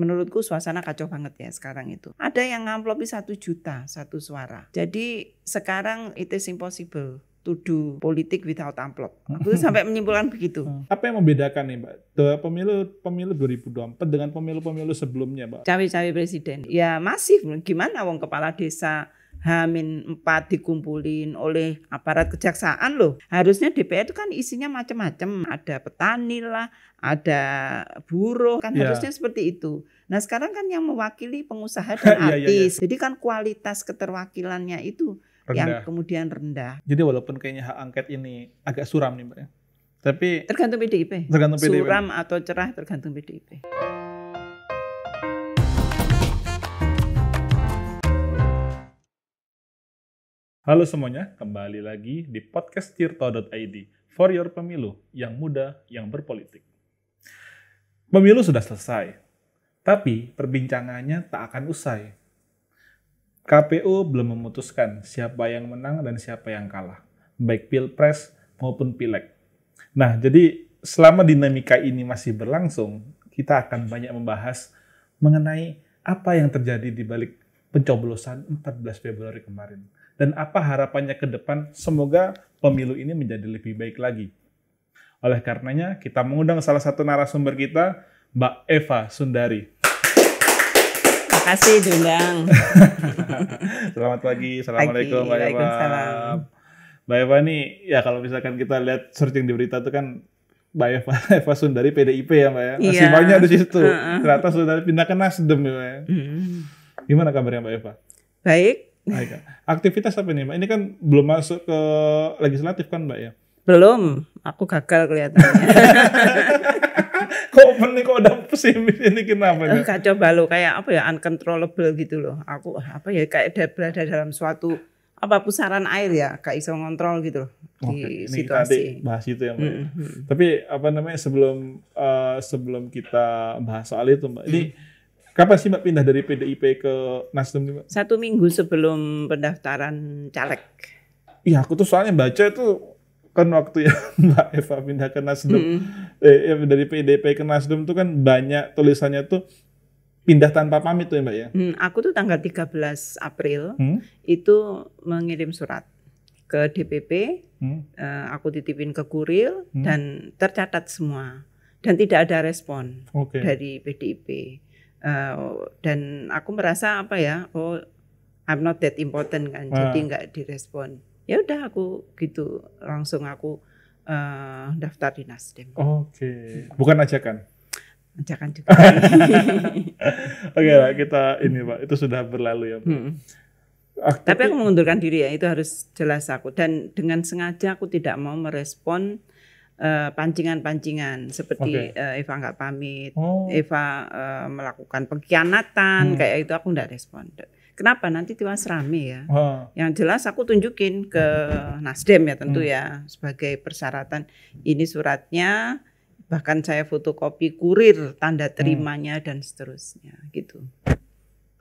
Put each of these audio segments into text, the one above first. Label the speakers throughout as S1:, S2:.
S1: menurutku suasana kacau banget ya sekarang itu. Ada yang ngamplopi satu juta satu suara. Jadi sekarang itu is impossible to do politik without amplop. Aku sampai
S2: menyimpulkan begitu. Hmm. Apa yang membedakan nih, Mbak? Pemilu pemilu 2024 dengan pemilu-pemilu sebelumnya,
S1: Mbak? Cawe-cawe presiden. Ya masih gimana wong kepala desa Hamin 4 dikumpulin oleh aparat kejaksaan loh. Harusnya DPR itu kan isinya macam-macam. Ada petani lah, ada buruh kan yeah. harusnya seperti itu. Nah sekarang kan yang mewakili pengusaha dan iya, iya, iya. artis. yeah, yeah, yeah. Jadi kan kualitas keterwakilannya itu rendah. yang kemudian rendah.
S2: Jadi walaupun kayaknya hak angket ini agak suram nih mbak ya. Tapi tergantung PDIP. Tergantung PDIP. Suram
S1: atau cerah tergantung PDIP.
S2: Halo semuanya, kembali lagi di podcast tirto.id for your pemilu yang muda yang berpolitik. Pemilu sudah selesai, tapi perbincangannya tak akan usai. KPU belum memutuskan siapa yang menang dan siapa yang kalah, baik pilpres maupun pileg. Nah, jadi selama dinamika ini masih berlangsung, kita akan banyak membahas mengenai apa yang terjadi di balik pencoblosan 14 Februari kemarin dan apa harapannya ke depan semoga pemilu ini menjadi lebih baik lagi. Oleh karenanya kita mengundang salah satu narasumber kita Mbak Eva Sundari.
S1: Terima kasih diundang. Selamat pagi, assalamualaikum Mbak Eva.
S2: Mbak Eva nih ya kalau misalkan kita lihat searching di berita itu kan Mbak Eva, Eva Sundari PDIP ya Mbak ya. Iya. Masih banyak di situ. Uh -uh. Ternyata Sundari pindah ke Nasdem ya Mbak ya. Hmm. Gimana kabarnya Mbak Eva?
S1: Baik, Baik.
S2: Aktivitas apa ini Mbak? Ini kan belum masuk ke legislatif kan, Mbak ya?
S1: Belum. Aku gagal kelihatannya. kok ini kok udah pesimis ini kenapa nih? Kacau balau kayak apa ya uncontrollable gitu loh. Aku apa ya kayak berada dalam suatu apa pusaran air ya kayak iso ngontrol gitu loh Oke, di ini situasi. Nanti bahas itu ya Mbak. Mm -hmm.
S2: Tapi apa namanya sebelum uh, sebelum kita bahas soal itu Mbak. mm -hmm Kapan sih Mbak pindah dari PDIP ke Nasdem Mbak?
S1: Satu minggu sebelum pendaftaran caleg.
S2: Iya, aku tuh soalnya baca itu kan waktu ya Mbak Eva pindah ke Nasdem, mm. eh, iya, dari PDIP ke Nasdem tuh kan banyak tulisannya tuh pindah tanpa pamit tuh ya Mbak ya?
S1: Hmm, aku tuh tanggal 13 April hmm? itu mengirim surat ke DPP, hmm? eh, aku titipin ke Kuril hmm? dan tercatat semua dan tidak ada respon okay. dari PDIP. Eh, dan aku merasa apa ya oh I'm not that important kan uh. jadi nggak direspon ya udah aku gitu langsung aku uh, daftar di Nasdem oke okay. bukan ajakan ajakan juga oke okay, lah kita ini pak itu sudah berlalu ya pak. Hmm. Ah, aku, Tapi aku mengundurkan diri ya, itu harus jelas aku. Dan dengan sengaja aku tidak mau merespon Eh, pancingan-pancingan uh, seperti okay. uh, eh, Eva nggak pamit, oh. Eva uh, melakukan pengkhianatan hmm. kayak itu aku nggak respon. Kenapa nanti tiwas rame ya? Oh. Yang jelas aku tunjukin ke Nasdem ya tentu hmm. ya sebagai persyaratan ini suratnya bahkan saya fotokopi kurir tanda hmm. terimanya hmm. dan seterusnya
S2: gitu.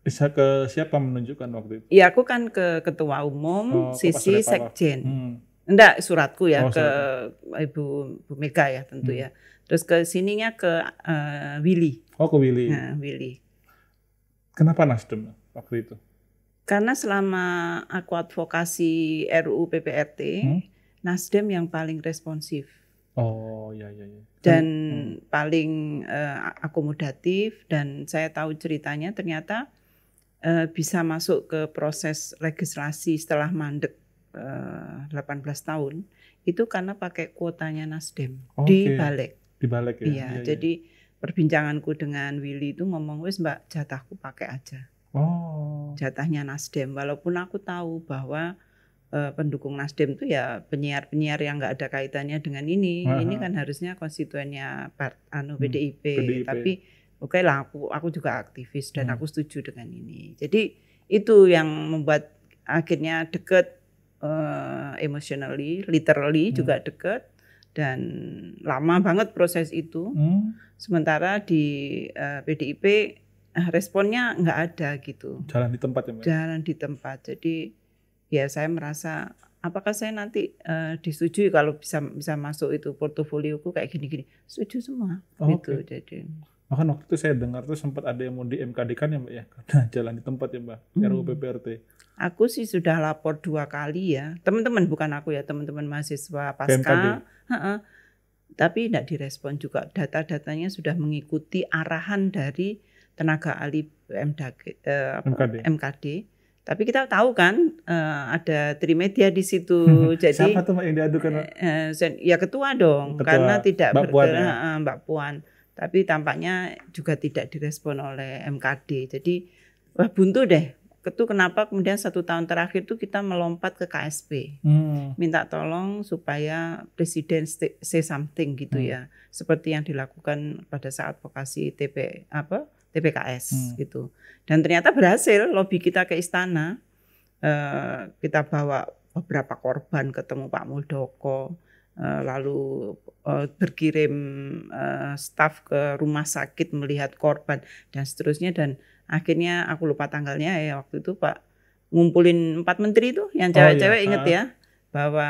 S2: Bisa ke siapa menunjukkan waktu itu?
S1: Iya aku kan ke ketua umum, oh, sisi sekjen. Hmm enggak suratku ya oh, ke surat. Ibu Bu Mega ya tentu hmm. ya. Terus ke sininya ke uh, Willy. Oh, ke Willy. Nah, Willy.
S2: Kenapa Nasdem waktu itu?
S1: Karena selama aku advokasi RUU PPRT, hmm? Nasdem yang paling responsif. Oh, ya ya ya. Dan hmm. paling uh, akomodatif dan saya tahu ceritanya ternyata uh, bisa masuk ke proses legislasi setelah mandek 18 eh, tahun itu karena pakai kuotanya Nasdem oh, okay. dibalik.
S2: Dibalik ya. Iya, ya, jadi
S1: perbincanganku dengan Willy itu ngomong wes Mbak jatahku pakai aja. Oh. Jatahnya Nasdem walaupun aku tahu bahwa uh, pendukung Nasdem itu ya penyiar-penyiar yang nggak ada kaitannya dengan ini. -huh. Ini kan harusnya konstituennya part anu PDIP, hmm, tapi oke okay lah aku aku juga aktivis dan hmm. aku setuju dengan ini. Jadi itu yang membuat akhirnya deket uh, emotionally, literally hmm. juga deket dan lama banget proses itu. Hmm. Sementara di uh, eh, PDIP eh, responnya nggak ada gitu. Jalan di tempat ya. Mbak? Jalan di tempat. Jadi ya saya merasa apakah saya nanti uh, disetujui kalau bisa bisa masuk itu portofolioku kayak gini-gini. Setuju semua oh, gitu. Okay. Jadi
S2: Bahkan waktu itu saya dengar tuh sempat ada yang
S1: mau di MKD kan ya Mbak ya, karena jalan di tempat ya Mbak, hmm. RUU PPRT. Aku sih sudah lapor dua kali ya, teman-teman bukan aku ya, teman-teman mahasiswa pasca. Ha -ha, tapi tidak direspon juga, data-datanya sudah mengikuti arahan dari tenaga ahli MKD. eh, MKD. MKD. Tapi kita tahu kan uh, ada Trimedia di situ. Hmm. Jadi siapa tuh yang diadukan? Uh, ya ketua dong, ketua karena tidak Mbak Puan, ya? Mbak Puan tapi tampaknya juga tidak direspon oleh MKD. Jadi wah buntu deh. Itu kenapa kemudian satu tahun terakhir itu kita melompat ke KSP, hmm. minta tolong supaya presiden say something gitu hmm. ya, seperti yang dilakukan pada saat vokasi TP apa TPKS hmm. gitu. Dan ternyata berhasil lobby kita ke istana, eh, kita bawa beberapa korban ketemu Pak Muldoko, Eh, lalu eh, berkirim eh, staf ke rumah sakit melihat korban dan seterusnya dan akhirnya aku lupa tanggalnya ya waktu itu Pak ngumpulin empat menteri itu yang oh cewek-cewek oh, iya. inget ah. ya bahwa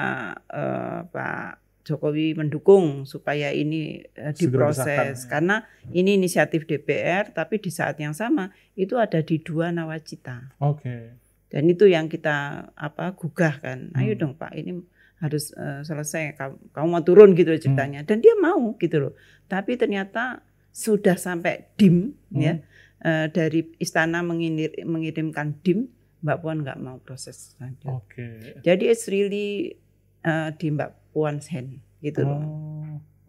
S1: uh, Pak Jokowi mendukung supaya ini uh, diproses karena ini inisiatif DPR tapi di saat yang sama itu ada di dua nawacita. Oke. Okay. Dan itu yang kita apa gugah kan. Hmm. Ayo dong Pak ini harus uh, selesai kamu, kamu mau turun gitu hmm. ceritanya hmm. dan dia mau gitu loh tapi ternyata sudah sampai dim hmm. ya uh, dari istana mengirim mengirimkan dim Mbak Puan nggak mau proses lanjut. Oke. Okay. Jadi it's really uh, di Mbak Puan's hand gitu oh. loh.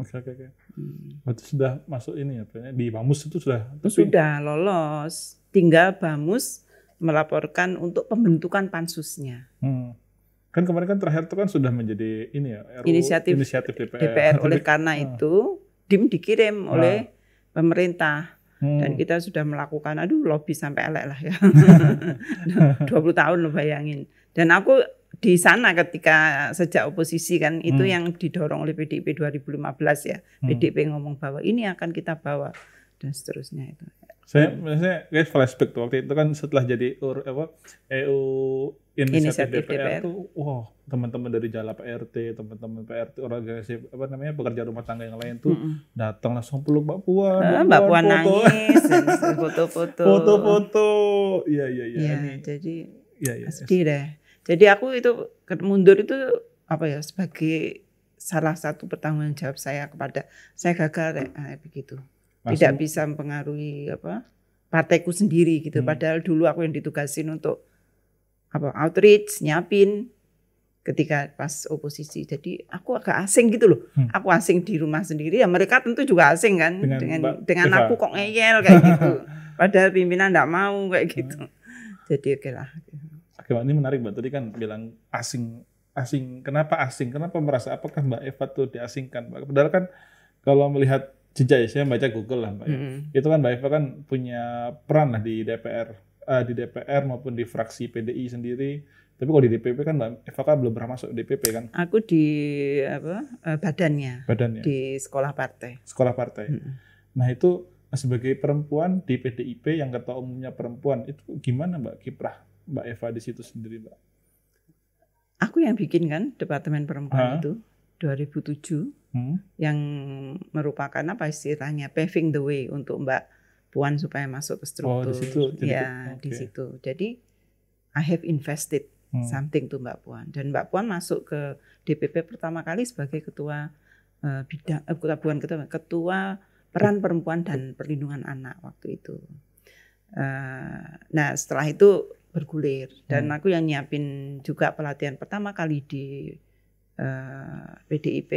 S1: Oke oke oke.
S2: Hmm. sudah
S1: masuk ini ya, ternyata
S2: di Bamus itu sudah.
S1: Tapi... Sudah lolos, tinggal Bamus melaporkan untuk pembentukan pansusnya.
S2: Hmm. Kan kemarin kan terakhir itu kan sudah menjadi ini ya RU, inisiatif, inisiatif DPR. DPR. Oleh karena hmm.
S1: itu DIM dikirim ah. oleh pemerintah. Hmm. Dan kita sudah melakukan, aduh lobby sampai elek lah ya. 20 tahun lo bayangin. Dan aku di sana ketika sejak oposisi kan itu hmm. yang didorong oleh PDIP 2015 ya. Hmm. PDIP ngomong bahwa ini akan kita bawa dan seterusnya itu. Saya
S2: maksudnya guys flashback tuh waktu itu kan setelah jadi UR, apa EU inisiatif, DPR, DPR tuh wow teman-teman dari Jala PRT, e teman-teman PRT organisasi apa namanya pekerja rumah tangga yang lain tuh -hmm. datang langsung peluk Mbak Puan. Ah, Mbak Puan nangis, foto-foto. Foto-foto.
S1: Iya iya iya. Ya, jadi ya, ya, sedih deh. Jadi aku itu mundur itu apa ya sebagai salah satu pertanggung jawab saya kepada saya gagal deh, ah, begitu tidak bisa mempengaruhi apa partaiku sendiri gitu. Hmm. Padahal dulu aku yang ditugasin untuk apa outreach, nyapin ketika pas oposisi. Jadi aku agak asing gitu loh. Hmm. Aku asing di rumah sendiri ya mereka tentu juga asing kan dengan dengan, Mbak dengan aku kok ngeyel kayak gitu. Padahal pimpinan enggak mau kayak hmm. gitu. Hmm. Jadi oke okay lah. Oke, Mbak, ini menarik Mbak. Tadi kan
S2: bilang asing asing kenapa asing? Kenapa merasa apakah Mbak Eva tuh diasingkan? Mbak? Padahal kan kalau melihat jejak ya saya baca Google lah Mbak Mm -hmm. Itu kan Mbak Eva kan punya peran lah di DPR uh, eh, di DPR maupun di fraksi PDI sendiri. Tapi kalau di DPP kan Mbak Eva kan belum pernah masuk DPP kan?
S1: Aku di apa eh, badannya. Badannya. Di sekolah partai.
S2: Sekolah partai. Mm -hmm. Nah itu eh, sebagai perempuan di PDIP yang ketua umumnya perempuan itu gimana Mbak kiprah Mbak Eva di situ sendiri Mbak?
S1: Aku yang bikin kan departemen perempuan ha? itu 2007 hmm? yang merupakan apa istilahnya paving the way untuk Mbak Puan supaya masuk ke struktur. Oh, di situ. Jadi, ya, okay. di situ. Jadi I have invested hmm. something to Mbak Puan dan Mbak Puan masuk ke DPP pertama kali sebagai ketua uh, bidang uh, ketua ketua ketua peran perempuan dan perlindungan anak waktu itu. Uh, nah, setelah itu bergulir dan hmm. aku yang nyiapin juga pelatihan pertama kali di uh, PDIP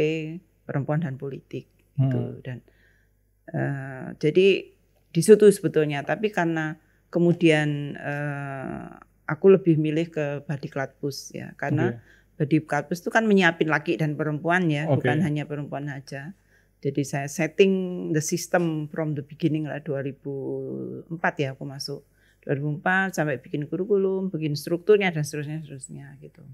S1: perempuan dan politik gitu. hmm. gitu dan uh, jadi di situ sebetulnya tapi karena kemudian uh, aku lebih milih ke body Latpus ya karena okay. body Latpus itu kan menyiapin laki dan perempuan ya okay. bukan hanya perempuan aja jadi saya setting the system from the beginning lah 2004 ya aku masuk 2004 sampai bikin kurikulum, bikin strukturnya dan seterusnya seterusnya gitu.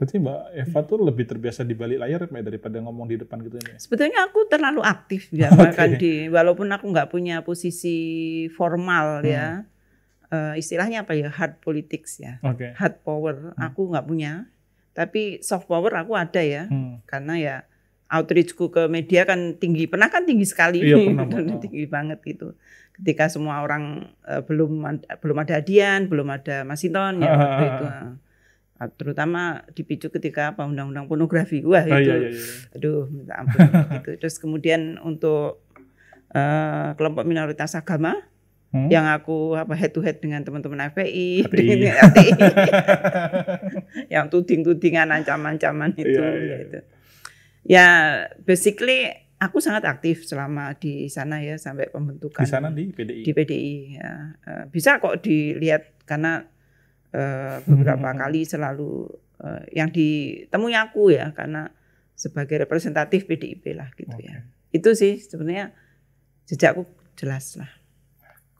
S2: Berarti Mbak Eva tuh lebih terbiasa di balik layar Mbak, daripada ngomong di depan gitu ya?
S1: Sebetulnya aku terlalu aktif ya, okay. bahkan di walaupun aku nggak punya posisi formal hmm. ya, uh, istilahnya apa ya hard politics ya, okay. hard power hmm. aku nggak punya, tapi soft power aku ada ya, hmm. karena ya outreachku ke media kan tinggi, pernah kan tinggi sekali, iya, pernah, pernah. Oh. tinggi banget gitu. Ketika semua orang uh, belum belum ada Adian, belum ada Masinton ya waktu itu. Uh terutama dipicu ketika apa undang-undang pornografi wah oh, iya, itu iya, iya, iya. aduh minta ampun gitu terus kemudian untuk uh, kelompok minoritas agama hmm? yang aku apa head to head dengan teman-teman FPI, yang tuding-tudingan ancaman-ancaman iya, itu yeah, iya. gitu. Ya basically aku sangat aktif selama di sana ya sampai pembentukan. Di sana di PDI. Di PDI ya. Eh, bisa kok dilihat karena beberapa eh, hmm. beberapa kali selalu uh, yang ditemui aku ya karena sebagai representatif PDIP lah gitu okay. ya. Itu sih sebenarnya jejakku jelas lah.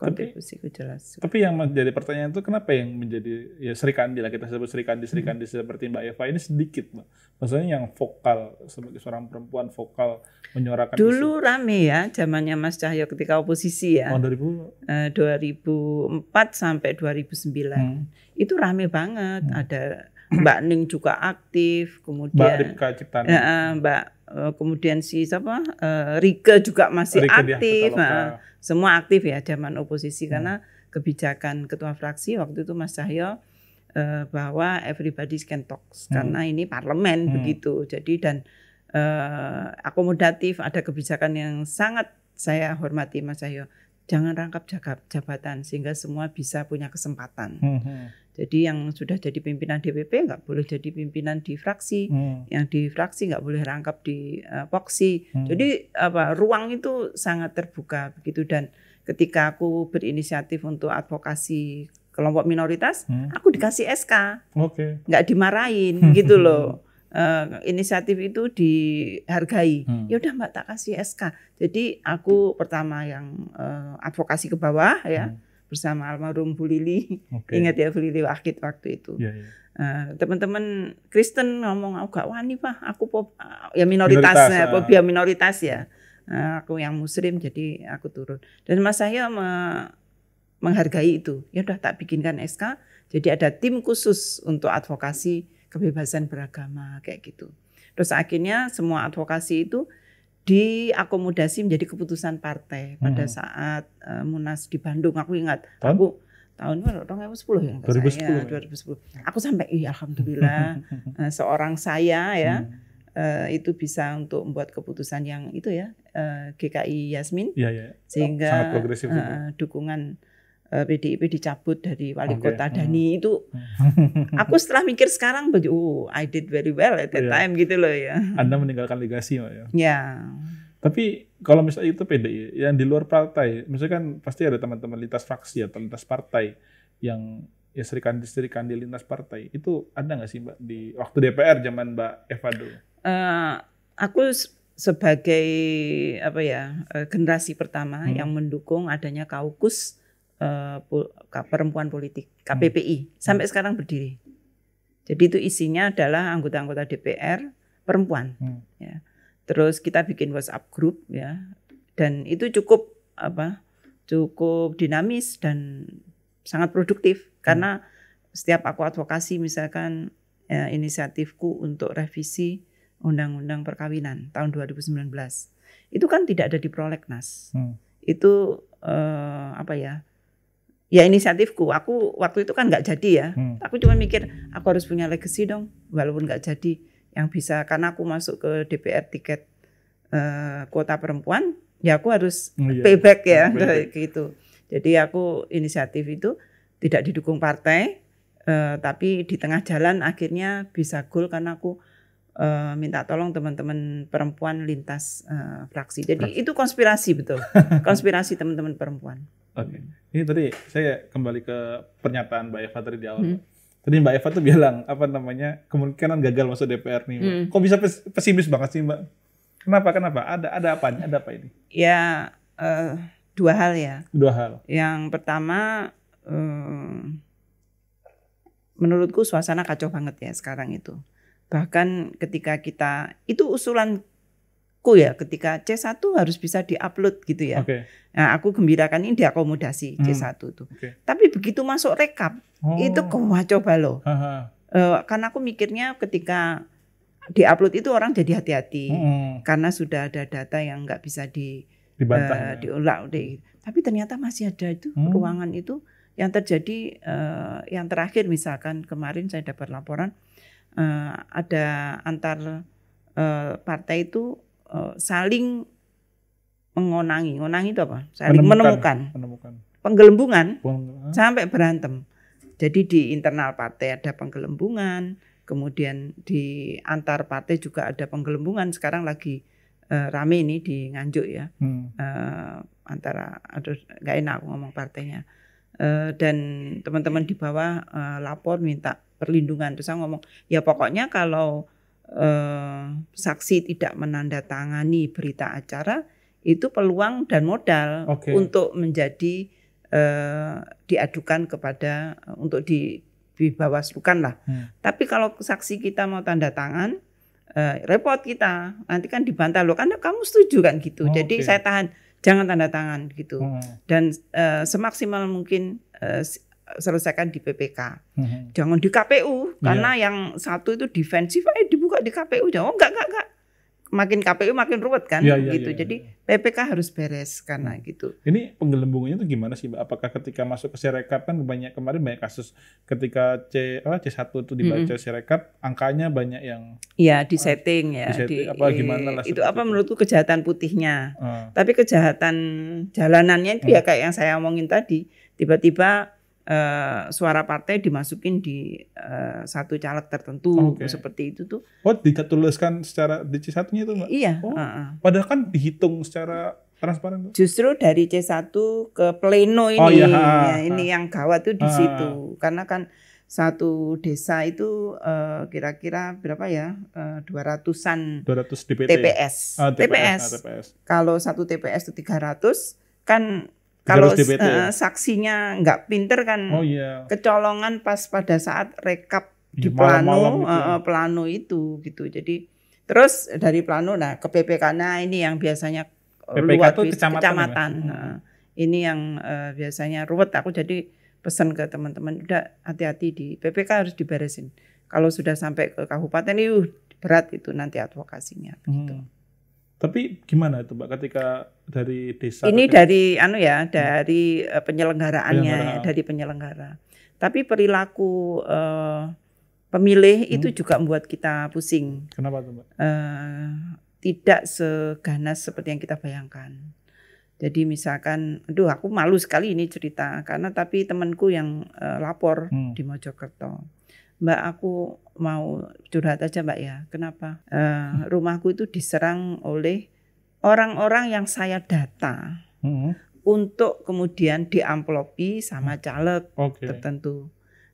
S1: Kontribusiku tapi, jelas.
S2: Tapi yang menjadi pertanyaan itu kenapa yang menjadi ya Sri Kandi lah kita sebut Sri Kandi Sri Kandi hmm. seperti Mbak Eva ini sedikit, Mbak. Maksudnya yang vokal sebagai seorang perempuan vokal menyuarakan
S1: Dulu isu. rame ya zamannya Mas Cahyo ketika oposisi ya. oh, 2000 eh, 2004 sampai 2009. Hmm itu rame banget. Hmm. Ada Mbak Ning juga aktif, kemudian Mbak Rika Ya, Mbak e, kemudian si siapa? E, Rike juga masih Rike aktif. Nah, semua aktif ya zaman oposisi hmm. karena kebijakan ketua fraksi waktu itu Mas Cahyo e, bahwa everybody can talk hmm. karena ini parlemen hmm. begitu. Jadi dan uh, akomodatif ada kebijakan yang sangat saya hormati Mas Cahyo jangan rangkap jabatan sehingga semua bisa punya kesempatan. Hmm. hmm. Jadi yang sudah jadi pimpinan DPP nggak boleh jadi pimpinan di fraksi, hmm. yang di fraksi nggak boleh rangkap di uh, poksi. Hmm. Jadi apa ruang itu sangat terbuka begitu dan ketika aku berinisiatif untuk advokasi kelompok minoritas, hmm. aku dikasih SK, okay. nggak dimarahin gitu loh. Uh, inisiatif itu dihargai. Hmm. Ya udah Mbak tak kasih SK. Jadi aku pertama yang uh, advokasi ke bawah ya. hmm. ya bersama almarhum Bu Lili. Okay. Ingat ya Bu Lili Wahid waktu itu. Yeah, yeah. Uh, teman-teman Kristen ngomong aku gak wani pak, aku pop, ya minoritasnya, minoritas, ya, pobia ah. minoritas ya. Uh, aku yang muslim jadi aku turun. Dan mas saya me menghargai itu. Ya udah tak bikinkan SK, jadi ada tim khusus untuk advokasi kebebasan beragama kayak gitu. Terus akhirnya semua advokasi itu diakomodasi menjadi keputusan partai pada hmm. saat uh, Munas di Bandung. Aku ingat, Tan? aku tahun 2010 ya 2010. Saya, 2010. Aku sampai, iya alhamdulillah eh, seorang saya ya hmm. uh, itu bisa untuk membuat keputusan yang itu ya uh, GKI Yasmin, ya, ya. sehingga sangat uh, dukungan PDIP eh, dicabut dari wali okay. kota Dani hmm. itu aku setelah mikir sekarang oh I did very well at that yeah. time gitu loh ya. Anda meninggalkan legasi ya. Ya. Yeah.
S2: Tapi kalau misalnya itu PDI yang di luar partai, misalnya kan pasti ada teman-teman lintas fraksi atau lintas partai yang ya serikandi-serikandi lintas partai. Itu ada nggak sih Mbak di waktu DPR zaman Mbak Eva dulu?
S1: Uh, aku sebagai apa ya eh, generasi pertama hmm. yang mendukung adanya kaukus Eh, perempuan politik KPPI hmm. sampai hmm. sekarang berdiri. Jadi itu isinya adalah anggota-anggota DPR perempuan. Hmm. Ya. Terus kita bikin WhatsApp group ya dan itu cukup apa cukup dinamis dan sangat produktif hmm. karena setiap aku advokasi misalkan ya, inisiatifku untuk revisi undang-undang perkawinan tahun 2019 itu kan tidak ada di prolegnas hmm. itu eh, apa ya ya inisiatifku. Aku waktu itu kan nggak jadi ya. Hmm. Aku cuma mikir aku harus punya legacy dong, walaupun nggak jadi yang bisa karena aku masuk ke DPR tiket uh, kuota perempuan, ya aku harus hmm, iya. payback ya payback. gitu. Jadi aku inisiatif itu tidak didukung partai, uh, tapi di tengah jalan akhirnya bisa goal karena aku eh, minta tolong teman-teman perempuan lintas uh, fraksi. Jadi fraksi. itu konspirasi betul, konspirasi teman-teman perempuan.
S2: Oke. Okay. Hmm. Ini tadi saya kembali ke pernyataan Mbak Eva tadi di awal. Hmm. Tadi Mbak Eva tuh bilang apa namanya kemungkinan gagal masuk DPR nih. Hmm. Kok bisa pesimis banget sih Mbak? Kenapa? Kenapa? Ada ada apa? Ada apa ini?
S1: Ya uh, dua hal ya. Dua hal. Yang pertama, uh, menurutku suasana kacau banget ya sekarang itu. Bahkan ketika kita itu usulan ku ya ketika C1 harus bisa diupload gitu ya. Okay. Nah, aku gembirakan ini diakomodasi hmm. C1 itu. Okay. Tapi begitu masuk rekap oh. itu kok coba loh. Uh, karena aku mikirnya ketika diupload itu orang jadi hati-hati hmm. karena sudah ada data yang nggak bisa di uh, ya. diolah gitu. Tapi ternyata masih ada itu hmm. ruangan itu yang terjadi uh, yang terakhir misalkan kemarin saya dapat laporan uh, ada antar uh, partai itu Eh, saling mengonangi. Ngonangi itu apa? Saling menemukan. menemukan. menemukan. Penggelembungan sampai berantem. Jadi di internal partai ada penggelembungan, kemudian di antar partai juga ada penggelembungan. Sekarang lagi uh, rame ini di Nganjuk ya. Hmm. Uh, antara aduh nggak enak aku ngomong partainya. Uh, dan teman-teman di bawah uh, lapor minta perlindungan. Terus saya ngomong, ya pokoknya kalau eh, saksi tidak menandatangani berita acara itu peluang dan modal okay. untuk menjadi eh, diadukan kepada eh, untuk di dibawaslukan lah. Hmm. Tapi kalau saksi kita mau tanda tangan eh, repot kita nanti kan dibantah loh karena kamu setuju kan gitu. Oh, Jadi saya tahan jangan tanda tangan gitu. Hmm. Dan eh, semaksimal mungkin eh, selesaikan di PPK. Hmm. Jangan di KPU karena yeah. yang satu itu defensif eh dibuka di KPU jangan oh, enggak enggak enggak. Makin KPU makin ruwet kan yeah, yeah, gitu. Yeah, iya, Jadi iya. PPK harus beres karena hmm.
S2: gitu. Ini penggelembungannya itu gimana sih, Mbak? Apakah ketika masuk ke Sirekap kan banyak kemarin banyak kasus ketika C oh, c satu itu dibaca -hmm. Sirekap angkanya banyak yang
S1: Iya, di setting ya. Di setting, di, apa gimana lah Itu apa itu. menurutku kejahatan putihnya. Hmm. Tapi kejahatan jalanannya itu ya hmm. ya kayak yang saya omongin tadi, tiba-tiba uh, suara partai dimasukin di uh, satu caleg tertentu okay. seperti itu tuh. Oh, dituliskan secara di C1-nya itu, Mbak? Iya, oh, uh -uh. Padahal kan dihitung secara transparan. Justru dari C1 ke pleno ini. Oh, iya. Ya, ha, ha. ini yang gawat tuh di ha. situ. Karena kan satu desa itu eh, kira-kira uh, berapa ya? Uh, 200-an 200 DPT. TPS. Ah, TPS. TPS. Ah, TPS. Kalau satu TPS itu 300 kan kalau uh, saksinya nggak pinter kan oh, yeah. kecolongan pas pada saat rekap iya, di ya, plano Uh, plano itu gitu jadi terus dari plano nah ke PPK nah ini yang biasanya PPK itu kecamatan, kecamatan. Ya? Nah, ini yang uh, biasanya ruwet aku jadi pesan ke teman-teman udah hati-hati di PPK harus diberesin kalau sudah sampai ke kabupaten itu berat itu nanti advokasinya gitu.
S2: hmm. gitu. Tapi gimana itu Mbak ketika dari desa. Ini atau... dari
S1: anu ya, hmm. dari hmm. penyelenggaraannya dari penyelenggara. Tapi perilaku uh, pemilih hmm. itu juga membuat kita pusing. Kenapa Mbak? Uh, tidak seganas seperti yang kita bayangkan. Jadi misalkan, aduh aku malu sekali ini cerita karena tapi temanku yang uh, lapor hmm. di Mojokerto, Mbak aku mau curhat aja Mbak ya. Kenapa? Uh, rumahku itu diserang oleh orang-orang yang saya data hmm. untuk kemudian diamplopi sama caleg okay. tertentu.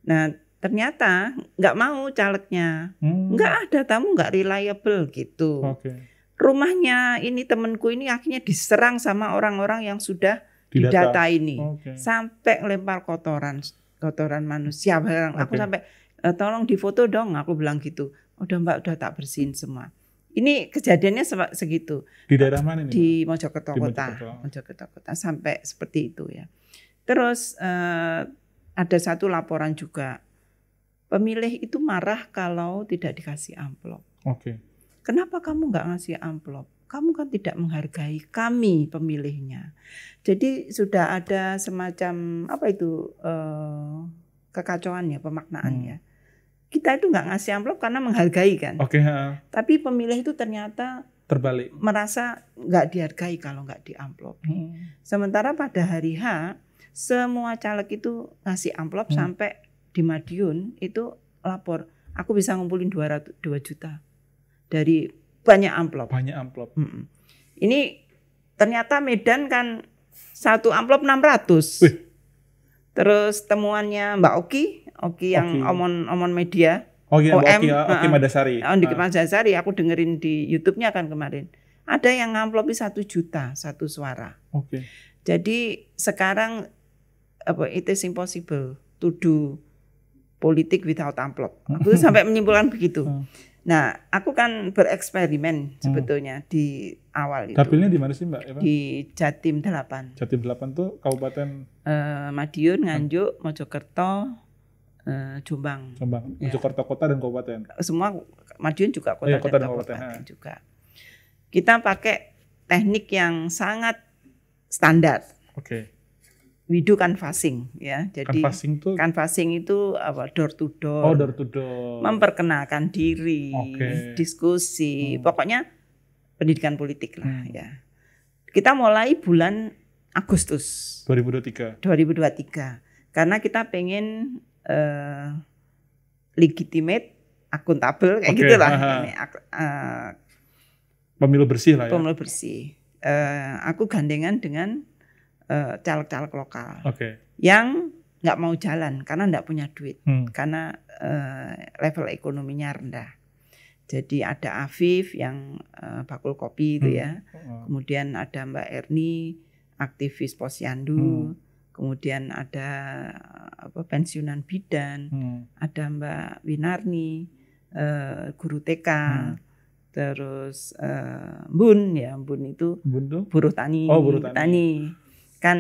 S1: Nah ternyata nggak mau calegnya, hmm. nggak ada tamu nggak reliable gitu. Okay. Rumahnya ini temanku ini akhirnya diserang sama orang-orang yang sudah didata, didata ini, okay. sampai lempar kotoran kotoran manusia barang. Okay. Aku sampai eh, tolong difoto dong, aku bilang gitu. Udah mbak udah tak bersihin semua ini kejadiannya segitu. Di daerah mana ini? Di Mojokerto Kota. Mojokerto. Kota sampai seperti itu ya. Terus eh, ada satu laporan juga. Pemilih itu marah kalau tidak dikasih amplop. Oke. Okay. Kenapa kamu nggak ngasih amplop? Kamu kan tidak menghargai kami pemilihnya. Jadi sudah ada semacam apa itu eh, kekacauan ya pemaknaan hmm. ya kita itu nggak ngasih amplop karena menghargai kan.
S2: Oke. Okay, ha.
S1: Tapi pemilih itu ternyata terbalik. Merasa nggak dihargai kalau nggak di amplop. Hmm. Sementara pada hari H semua caleg itu ngasih amplop hmm. sampai di Madiun itu lapor, aku bisa ngumpulin 200 2 juta dari banyak amplop. Banyak amplop. Hmm. Ini ternyata Medan kan satu amplop 600. Wih. Terus temuannya Mbak Oki Oki yang Oki. omon omon media. Oh iya, OM, Oki, Oki Madasari. Uh, oh, Oki ah. Madasari, aku dengerin di YouTube-nya kan kemarin. Ada yang ngamplopi satu juta satu suara. Oke. Okay. Jadi sekarang apa it is impossible to do politik without amplop. Aku sampai menyimpulkan begitu. Ah. Nah, aku kan bereksperimen ah. sebetulnya hmm. di awal itu. Dapilnya di mana sih Mbak Eva? Di Jatim 8.
S2: Jatim 8 tuh kabupaten?
S1: Uh, Madiun, Nganjuk, Mojokerto, uh, Jombang. Jombang. Ya. Untuk kota-kota dan kabupaten. Semua Madiun juga kota, ya, kota dan, dan kabupaten, ya. juga. Kita pakai teknik yang sangat standar. Oke. Okay. Widu canvassing ya. Jadi canvassing itu canvassing itu apa door to door. Oh, door to door. Memperkenalkan diri, okay. diskusi, hmm. pokoknya pendidikan politik lah hmm. ya. Kita mulai bulan Agustus 2023. 2023. Karena kita pengen uh, legitimate, akuntabel kayak okay. gitulah. Uh,
S2: pemilu bersih lah ya. Pemilu
S1: bersih. Uh, aku gandengan dengan caleg-caleg uh, lokal okay. yang nggak mau jalan karena nggak punya duit, hmm. karena uh, level ekonominya rendah. Jadi ada Afif yang uh, bakul kopi itu hmm. ya, hmm. kemudian ada Mbak Erni aktivis posyandu, hmm kemudian ada apa pensiunan bidan, hmm. ada Mbak Winarni, uh, guru TK, hmm. terus uh, eh, Bun ya Bun itu Bun tuh? buruh tani, oh, buruh tani. tani. kan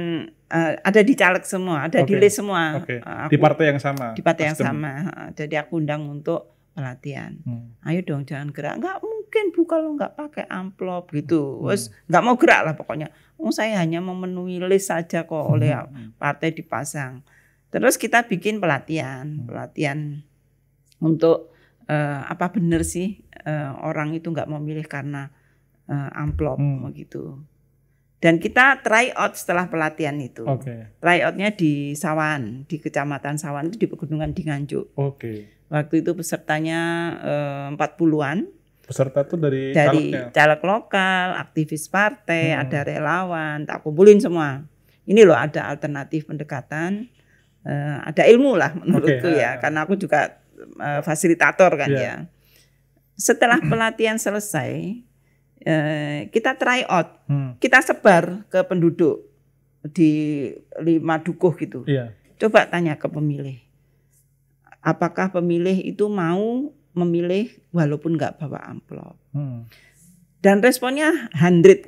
S1: uh, ada di caleg semua, ada okay. di list semua, okay. aku, di partai yang sama, di partai yang sama, jadi aku undang untuk pelatihan, hmm. ayo dong jangan gerak, nggak mungkin bu kalau nggak pakai amplop gitu. Terus hmm. nggak mau gerak lah pokoknya. Oh saya hanya memenuhi list saja kok hmm. oleh hmm, hmm. partai dipasang. Terus kita bikin pelatihan, hmm. pelatihan untuk uh, apa benar sih uh, orang itu nggak memilih karena uh, amplop hmm. gitu. Dan kita try out setelah pelatihan itu. Okay. Try outnya di Sawan, di kecamatan Sawan itu di pegunungan di Nganjuk. Oke. Okay. Waktu itu pesertanya empat puluhan. an Peserta tuh dari, dari ya? caleg lokal, aktivis partai, hmm. ada relawan, tak kumpulin semua. Ini loh ada alternatif pendekatan, uh, ada ilmu lah menurutku okay, ya, ya, karena aku juga uh, fasilitator kan yeah. ya. Setelah pelatihan selesai, uh, kita try out, hmm. kita sebar ke penduduk di lima dukuh gitu. Yeah. Coba tanya ke pemilih, apakah pemilih itu mau memilih walaupun nggak bawa amplop. Hmm. Dan responnya 100%.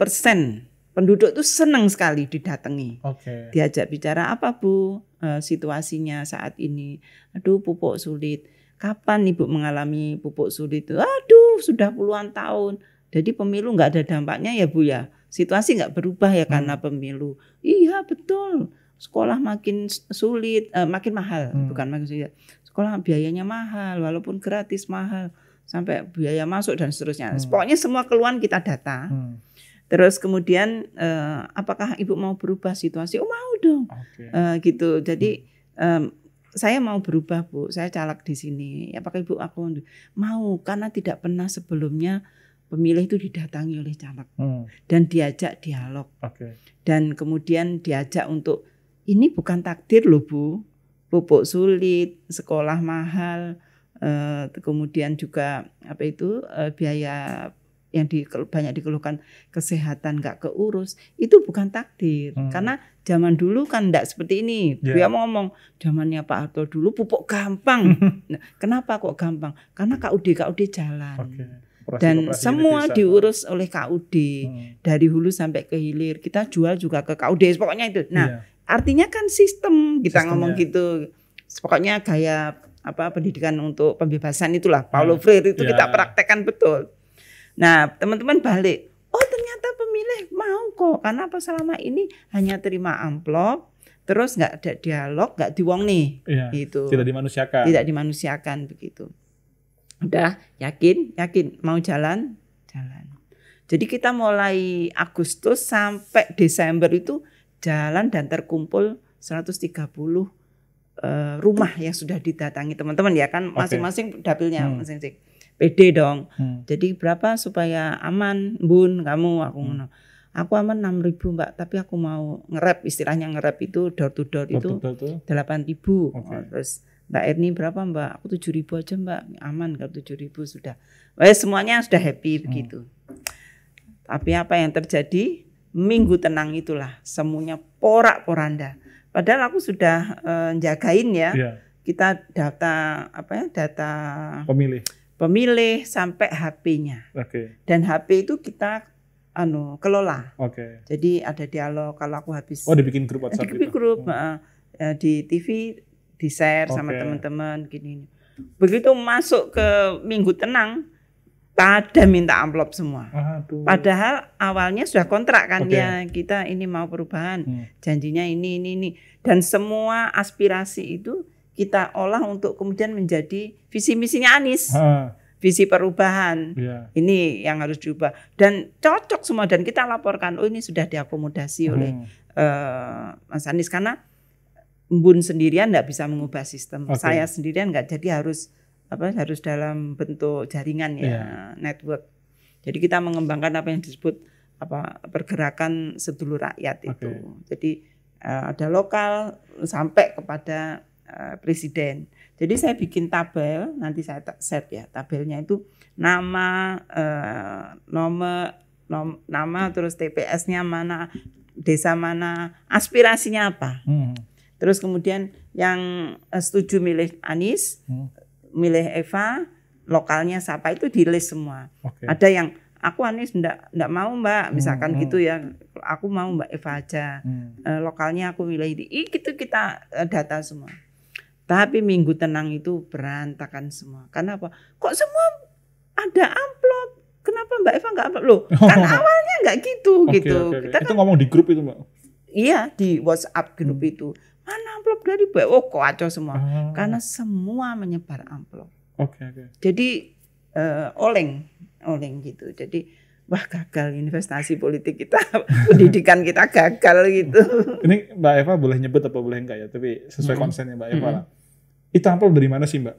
S1: Penduduk tuh senang sekali didatangi. Okay. Diajak bicara apa Bu eh, situasinya saat ini. Aduh pupuk sulit. Kapan Ibu mengalami pupuk sulit? Aduh sudah puluhan tahun. Jadi pemilu nggak ada dampaknya ya Bu ya. Situasi nggak berubah ya hmm. karena pemilu. Iya betul sekolah makin sulit, uh, makin mahal, hmm. bukan makin sulit sekolah biayanya mahal walaupun gratis mahal sampai biaya masuk dan seterusnya. Hmm. Pokoknya semua keluhan kita data. Hmm. Terus kemudian uh, apakah ibu mau berubah situasi? Oh mau dong. Okay. Uh, eh, gitu. Jadi hmm. um, saya mau berubah bu, saya calak di sini. Apakah ya, ibu aku mau? Karena tidak pernah sebelumnya pemilih itu didatangi oleh caleg hmm. dan diajak dialog okay. dan kemudian diajak untuk ini bukan takdir loh bu pupuk sulit, sekolah mahal, eh, kemudian juga apa itu eh, biaya yang di, banyak dikeluhkan kesehatan nggak keurus itu bukan takdir hmm. karena zaman dulu kan enggak seperti ini yeah. dia ngomong zamannya Pak Harto dulu pupuk gampang nah, kenapa kok gampang karena KUD KUD jalan okay.
S2: Operasi, dan operasi semua desa.
S1: diurus oleh KUD hmm. dari hulu sampai ke hilir kita jual juga ke KUD pokoknya itu nah yeah artinya kan sistem kita Sistemnya. ngomong gitu pokoknya gaya apa pendidikan untuk pembebasan itulah Paulo hmm. Freire itu yeah. kita ya. praktekkan betul nah teman-teman balik oh ternyata pemilih mau kok karena apa selama ini hanya terima amplop terus nggak ada dialog nggak diwong nih yeah. gitu tidak dimanusiakan tidak dimanusiakan begitu udah yakin yakin mau jalan jalan jadi kita mulai Agustus sampai Desember itu jalan dan terkumpul 130 uh, eh, rumah yang sudah didatangi teman-teman ya kan masing-masing dapilnya masing hmm. masing-masing. PD dong. Hmm. Jadi berapa supaya aman, Bun, kamu aku hmm. ngono. Hmm. Aku aman 6000, Mbak, tapi aku mau ngerap istilahnya ngerap itu door to door, itu 8000. Okay. terus Mbak Erni berapa, Mbak? Aku 7000 aja, Mbak. Aman kalau 7000 sudah. Wah, semuanya sudah happy hmm. begitu. Tapi apa yang terjadi? minggu tenang itulah semuanya porak-poranda. Padahal aku sudah uh, jagain ya. Yeah. Kita data apa ya? Data pemilih. Pemilih sampai HP-nya. Okay. Dan HP itu kita anu kelola. Okay. Jadi ada dialog kalau aku habis Oh, dibikin grup WhatsApp dibikin gitu? grup gitu. uh, di TV di share okay. sama teman-teman gini. Begitu masuk ke minggu tenang, pada minta amplop semua. Aduh. Padahal awalnya sudah kontrak kan okay. ya kita ini mau perubahan, hmm. janjinya ini ini ini dan semua aspirasi itu kita olah untuk kemudian menjadi visi misinya Anies. Ha. Visi perubahan yeah. ini yang harus diubah dan cocok semua dan kita laporkan oh ini sudah diakomodasi hmm. oleh uh, Mas Anies karena Mbun sendirian nggak bisa mengubah sistem, okay. saya sendirian nggak jadi harus apa harus dalam bentuk jaringan ya, yeah. network. Jadi kita mengembangkan apa yang disebut apa pergerakan sedulur rakyat okay. itu. Jadi uh, ada lokal sampai kepada uh, presiden. Jadi saya bikin tabel, nanti saya set ya tabelnya itu nama uh, eh, nomor nom, nama terus TPS-nya mana, desa mana, aspirasinya apa. Hmm. Terus kemudian yang setuju milih Anies, hmm milih Eva, lokalnya siapa itu di list semua. Okay. Ada yang aku anies ndak ndak mau Mbak, hmm, misalkan hmm, gitu ya. Aku mau Mbak Eva aja. Hmm. E, lokalnya aku milih di gitu kita eh, data semua. Tapi minggu tenang itu berantakan semua. Karena apa? Kok semua ada amplop? Kenapa Mbak Eva nggak amplop? Loh, kan awalnya nggak gitu okay, gitu. Okay, okay. Kita kan, itu ngomong di grup itu Mbak. Iya di WhatsApp grup hmm. itu. Mana amplop dari Mbak? Oh aja semua. Ah. Karena semua menyebar amplop. Oke okay, oke. Okay. Jadi uh, oleng oleng gitu. Jadi wah gagal investasi politik kita, pendidikan kita gagal gitu.
S2: Ini Mbak Eva boleh nyebut apa boleh enggak ya? Tapi sesuai hmm. konsennya Mbak Eva hmm. lah. Itu amplop dari mana sih Mbak?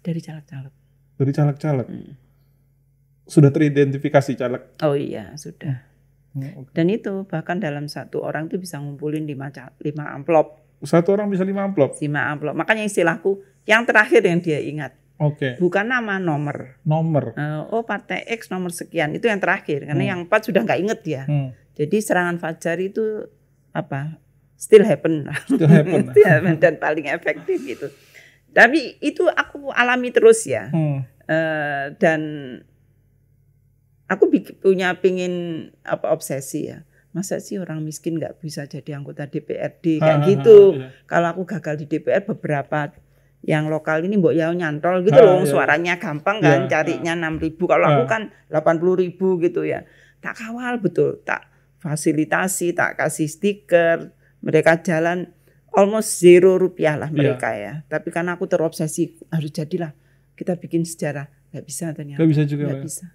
S1: Dari caleg-caleg.
S2: Dari caleg-caleg. Hmm. Sudah teridentifikasi
S1: caleg? Oh iya sudah Oh, dan itu bahkan dalam satu orang itu bisa ngumpulin lima, lima amplop. Satu orang bisa lima amplop? Lima amplop. Makanya istilahku yang terakhir yang dia ingat. Oke. Okay. Bukan nama nomor. Nomor. Uh, oh partai X nomor sekian itu yang terakhir karena hmm. yang empat sudah nggak inget ya. Hmm. Jadi serangan fajar itu apa? Still happen. Still happen. still happen dan paling efektif gitu. Tapi itu aku alami terus ya. Hmm. Uh, dan Aku punya pingin apa obsesi ya. Masa sih orang miskin nggak bisa jadi anggota DPRD kayak ha, ah, gitu. Ha, ah, iya. Kalau aku gagal di DPR beberapa yang lokal ini mbok ya nyantol gitu ah, loh, iya. suaranya gampang kan, iya, carinya enam ribu. Kalau aku kan delapan puluh ribu gitu ya. Tak kawal betul, tak fasilitasi, tak kasih stiker, mereka jalan almost zero rupiah lah iya. mereka ya, ya. Tapi karena aku terobsesi harus jadilah kita bikin sejarah. Gak bisa ternyata. Gak bisa juga. Gak ya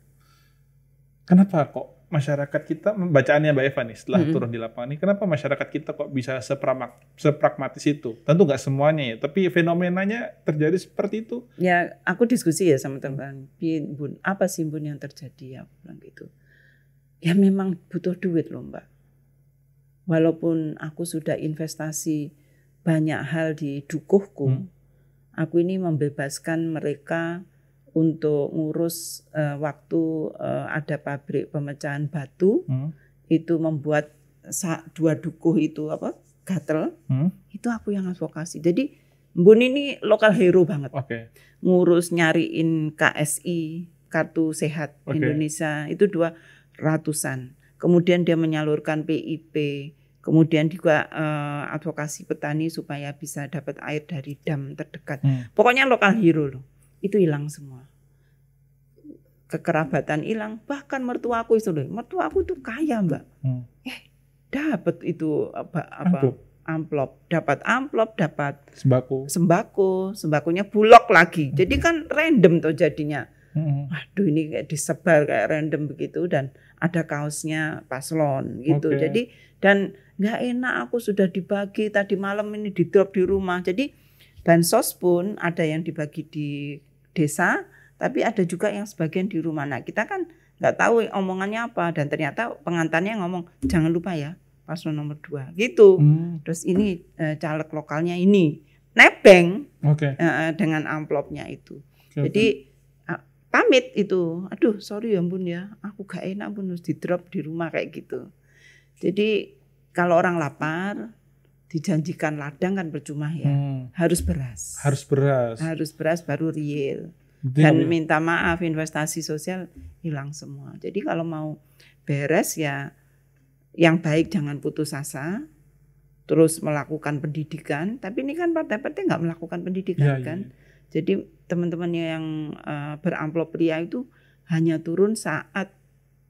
S2: kenapa kok masyarakat kita bacaannya Mbak Eva nih setelah mm -hmm. turun di lapangan ini kenapa masyarakat kita kok bisa sepramak, sepragmatis itu tentu nggak semuanya ya tapi fenomenanya terjadi seperti itu
S1: ya aku diskusi ya sama teman Bun apa sih Bun yang terjadi ya bilang gitu ya memang butuh duit loh Mbak walaupun aku sudah investasi banyak hal di dukuhku hmm. aku ini membebaskan mereka untuk ngurus uh, waktu uh, ada pabrik pemecahan batu hmm. itu membuat dua dukuh itu apa gatel hmm. itu aku yang advokasi jadi Bun ini lokal hero banget okay. ngurus nyariin KSI kartu sehat okay. Indonesia itu dua ratusan kemudian dia menyalurkan PIP kemudian juga uh, advokasi petani supaya bisa dapat air dari dam terdekat hmm. pokoknya lokal hero loh itu hilang semua kekerabatan hilang bahkan mertuaku itu loh mertuaku tuh kaya mbak hmm. eh dapat itu apa apa amplop, amplop. dapat amplop dapat sembako sembako sembakonya bulog lagi hmm. jadi kan random tuh jadinya hmm. aduh ini kayak disebar kayak random begitu dan ada kaosnya paslon gitu okay. jadi dan nggak enak aku sudah dibagi tadi malam ini di drop di rumah jadi Bansos pun ada yang dibagi di desa, tapi ada juga yang sebagian di rumah. Nah, kita kan nggak tahu omongannya apa dan ternyata pengantarnya ngomong jangan lupa ya paslon nomor dua gitu. Hmm. Terus ini e, caleg lokalnya ini nebeng okay. e, eh, dengan amplopnya itu. Okay, Jadi pamit itu, aduh sorry ya ampun ya, aku gak enak pun harus di drop di rumah kayak gitu. Jadi kalau orang lapar dijanjikan ladang kan percuma ya. Hmm. Harus beras. Harus beras. Harus beras baru real. Dan minta maaf investasi sosial hilang semua. Jadi kalau mau beres ya yang baik jangan putus asa, terus melakukan pendidikan. Tapi ini kan partai partai nggak melakukan pendidikan ya, ya, kan. Ya. Jadi teman-teman yang uh, beramplop pria itu hanya turun saat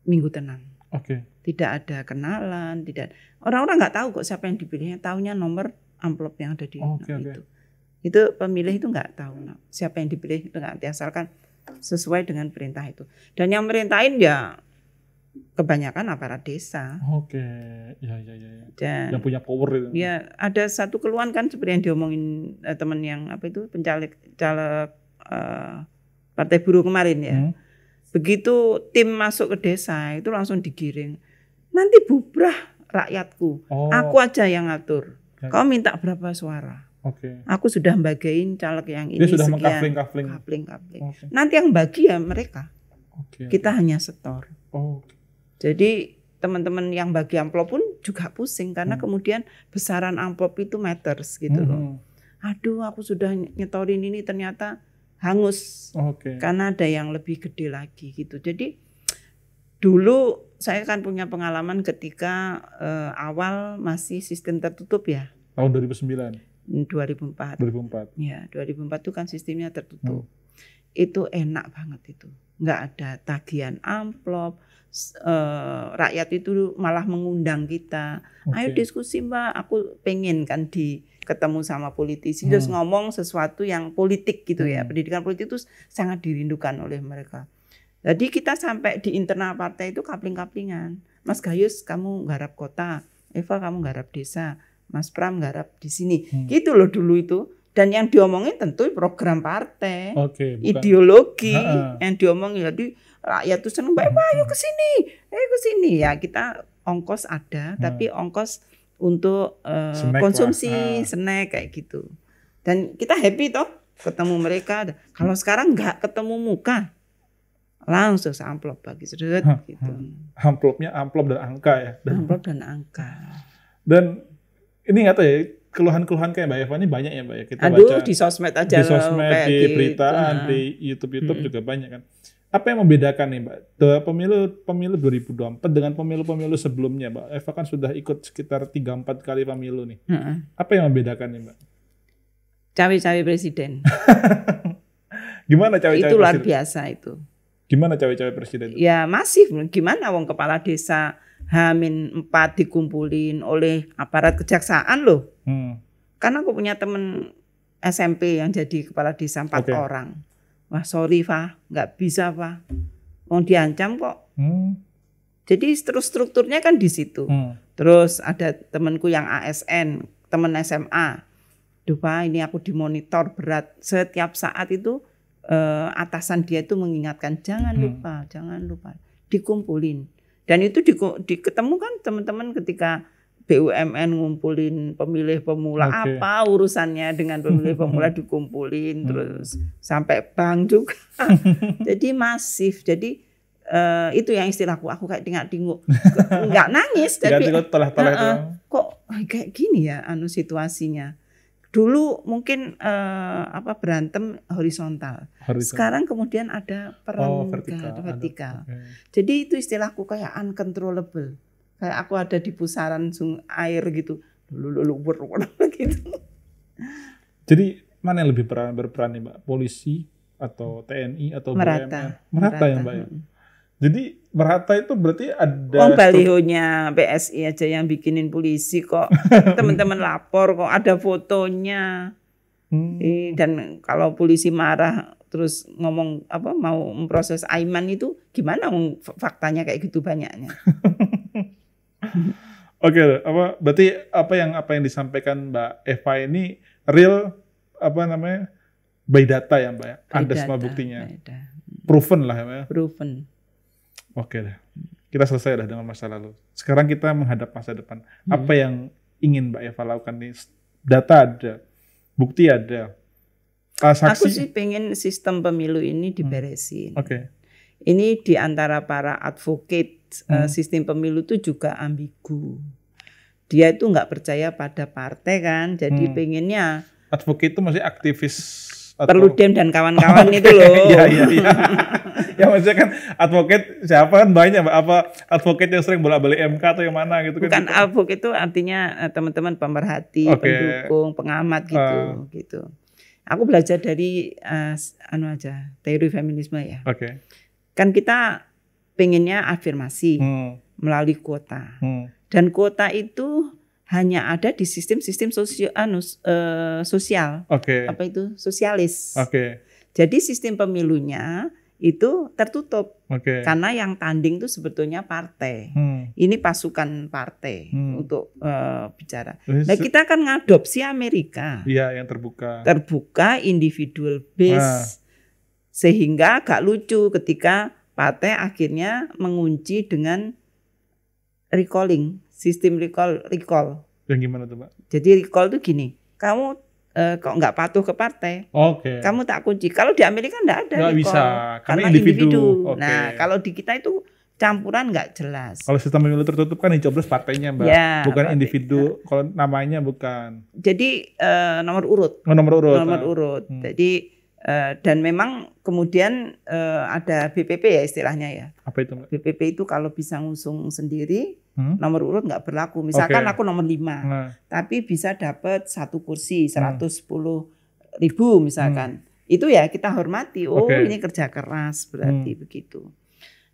S1: minggu tenang. Oke. Okay tidak ada kenalan, tidak orang-orang nggak tahu kok siapa yang dipilihnya, tahunya nomor amplop yang ada di oh, okay, itu. Okay. Itu pemilih itu nggak tahu siapa yang dipilih itu nggak asalkan sesuai dengan perintah itu. Dan yang merintahin ya kebanyakan aparat desa. Oke, ya, ya ya ya. Dan yang punya power itu. Ya, ada satu keluhan kan seperti yang diomongin eh, teman yang apa itu pencalek caleg eh, partai buruh kemarin ya. Hmm. Begitu tim masuk ke desa itu langsung digiring nanti bubrah rakyatku. Oh. Aku aja yang ngatur. Kau minta berapa suara? Oke. Okay. Aku sudah bagain caleg yang ini Dia sudah sekian. Kafling, kafling. Kafling, Okay. Nanti yang bagi ya mereka. Okay. Kita hanya setor. Oh. Jadi teman-teman yang bagi amplop pun juga pusing karena hmm. kemudian besaran amplop itu matters gitu hmm. loh. Aduh, aku sudah nyetorin ini ternyata hangus. Oke. Okay. Karena ada yang lebih gede lagi gitu. Jadi dulu saya kan punya pengalaman ketika eh, awal masih sistem tertutup ya.
S2: Tahun 2009. 2004.
S1: 2004. Ya, 2004 itu kan sistemnya tertutup. Hmm. Itu enak banget itu. Nggak ada tagihan amplop. Eh, rakyat itu malah mengundang kita. Okay. Ayo diskusi Mbak, aku pengen kan di ketemu sama politisi hmm. terus ngomong sesuatu yang politik gitu ya. Hmm. Pendidikan politik itu sangat dirindukan oleh mereka jadi kita sampai di internal partai itu kapling-kaplingan. Mas Gayus kamu garap kota, Eva kamu garap desa, Mas Pram garap di sini. Hmm. Gitu loh dulu itu. Dan yang diomongin tentu program partai, okay, ideologi Ha-ha. yang diomongin. Jadi rakyat tuh seneng, baik ayo ke sini, ayo ke sini ya. Kita ongkos ada, ha. Hmm. tapi ongkos untuk uh, snack konsumsi, ah. snack kayak gitu. Dan kita happy toh ketemu mereka. Kalau sekarang nggak ketemu muka, langsung amplop bagi sudut
S2: gitu. Amplopnya amplop dan angka ya. Dan, amplop dan angka. Dan ini nggak tahu ya keluhan-keluhan kayak Mbak Eva ini banyak ya Mbak ya kita Aduh, baca di sosmed aja di sosmed di beritaan gitu. Nah. di YouTube YouTube hmm. juga banyak kan apa yang membedakan nih Mbak pemilu pemilu 2024 dengan pemilu-pemilu sebelumnya Mbak Eva kan sudah ikut sekitar 3-4 kali pemilu nih hmm. apa yang membedakan nih Mbak
S1: cawe-cawe presiden gimana cawe-cawe itu luar presiden? biasa itu
S2: Gimana cewek-cewek presiden itu? Ya
S1: masif. Gimana wong kepala desa Hamin empat dikumpulin oleh aparat kejaksaan loh. Hmm. Karena aku punya temen SMP yang jadi kepala desa empat okay. orang. Wah sorry Pak, nggak bisa Pak. Mau diancam kok. Hmm. Jadi strukturnya kan di situ. Hmm. Terus ada temenku yang ASN, temen SMA. Duh Fah, ini aku dimonitor berat. Setiap saat itu eh, atasan dia itu mengingatkan jangan hmm. lupa, jangan lupa dikumpulin. Dan itu di, diketemukan teman-teman ketika BUMN ngumpulin pemilih pemula okay. apa urusannya dengan pemilih pemula dikumpulin hmm. terus sampai bank juga jadi masif jadi uh, itu yang istilahku aku kayak tinggal tinggu nggak nangis tapi toleh, uh, kok kayak gini ya anu situasinya dulu mungkin eh, apa berantem horizontal. horizontal. Sekarang kemudian ada perang oh, vertikal. vertikal. okay. Jadi itu istilahku kayak uncontrollable. Kayak aku ada di pusaran sungai air gitu. gitu.
S2: Jadi mana yang lebih berperan nih Mbak? Polisi atau TNI atau merata. BUMN? Merata, merata. ya Mbak ya? Jadi merata itu berarti ada Oh
S1: balihonya PSI aja yang bikinin polisi kok. Teman-teman lapor kok ada fotonya. Hmm. Dan kalau polisi marah terus ngomong apa mau memproses Aiman itu gimana faktanya kayak gitu banyaknya.
S2: Oke, okay, apa berarti apa yang apa yang disampaikan Mbak Eva ini real apa namanya? by data ya Mbak ya? By Ada semua buktinya. Hmm. Proven lah ya Mbak. Ya? Proven. Oke deh. Kita selesai dah dengan masa lalu. Sekarang kita menghadap masa depan. Hmm. Apa yang ingin Mbak Eva lakukan nih? Data ada, bukti ada. Ah, saksi. Aku sih
S1: pengen sistem pemilu ini hmm. diberesin. Hmm. Oke. Okay. Ini di antara para advocate eh, hmm. sistem pemilu itu juga ambigu. Dia itu nggak percaya pada partai kan, jadi hmm. pengennya
S2: advocate itu masih aktivis atau... perlu dem dan kawan-kawan okay. Oh, itu loh. iya, iya. iya. ya maksudnya kan advokat siapa kan banyak apa advokat yang sering bolak-balik MK atau yang mana
S1: gitu kan. Bukan advokat itu artinya eh, teman-teman pemerhati, okay. pendukung, pengamat gitu uh. gitu. Aku belajar dari uh, anu aja, teori feminisme ya. Oke. Okay. Kan kita pengennya afirmasi hmm. melalui kuota. Hmm. Dan kuota itu hanya ada di sistem-sistem sosio, anu, uh, sosial. Oke. Okay. Apa itu? Sosialis. Oke. Okay. Jadi sistem pemilunya itu tertutup okay. karena yang tanding itu sebetulnya partai hmm. ini pasukan partai hmm. untuk uh, bicara. Nah kita akan ngadopsi Amerika.
S2: Iya yang terbuka.
S1: Terbuka individual base nah. sehingga agak lucu ketika partai akhirnya mengunci dengan recalling sistem recall recall. Yang gimana tuh pak? Jadi recall tuh gini, kamu uh, kok nggak patuh ke partai.
S2: Oke. Okay. Kamu
S1: tak kunci. Kalau di Amerika nggak ada. Nggak bisa. Karena, karena individu. individu. Okay. Nah kalau di kita itu campuran nggak jelas.
S2: Kalau sistem pemilu tertutup kan dicoblos partainya, mbak, ya, bukan partai. individu. Nah. Kalau
S1: namanya bukan. Jadi uh, nomor urut. Oh, nomor urut. Nomor nah. urut. Hmm. Jadi Eh, dan memang kemudian eh, ada BPP ya istilahnya ya. Apa itu? BPP itu kalau bisa ngusung sendiri hmm? nomor urut nggak berlaku. Misalkan okay. aku nomor 5, nah. tapi bisa dapat satu kursi 110 nah. hmm. ribu misalkan. Hmm. Itu ya kita hormati. Oh okay. ini kerja keras berarti hmm. begitu.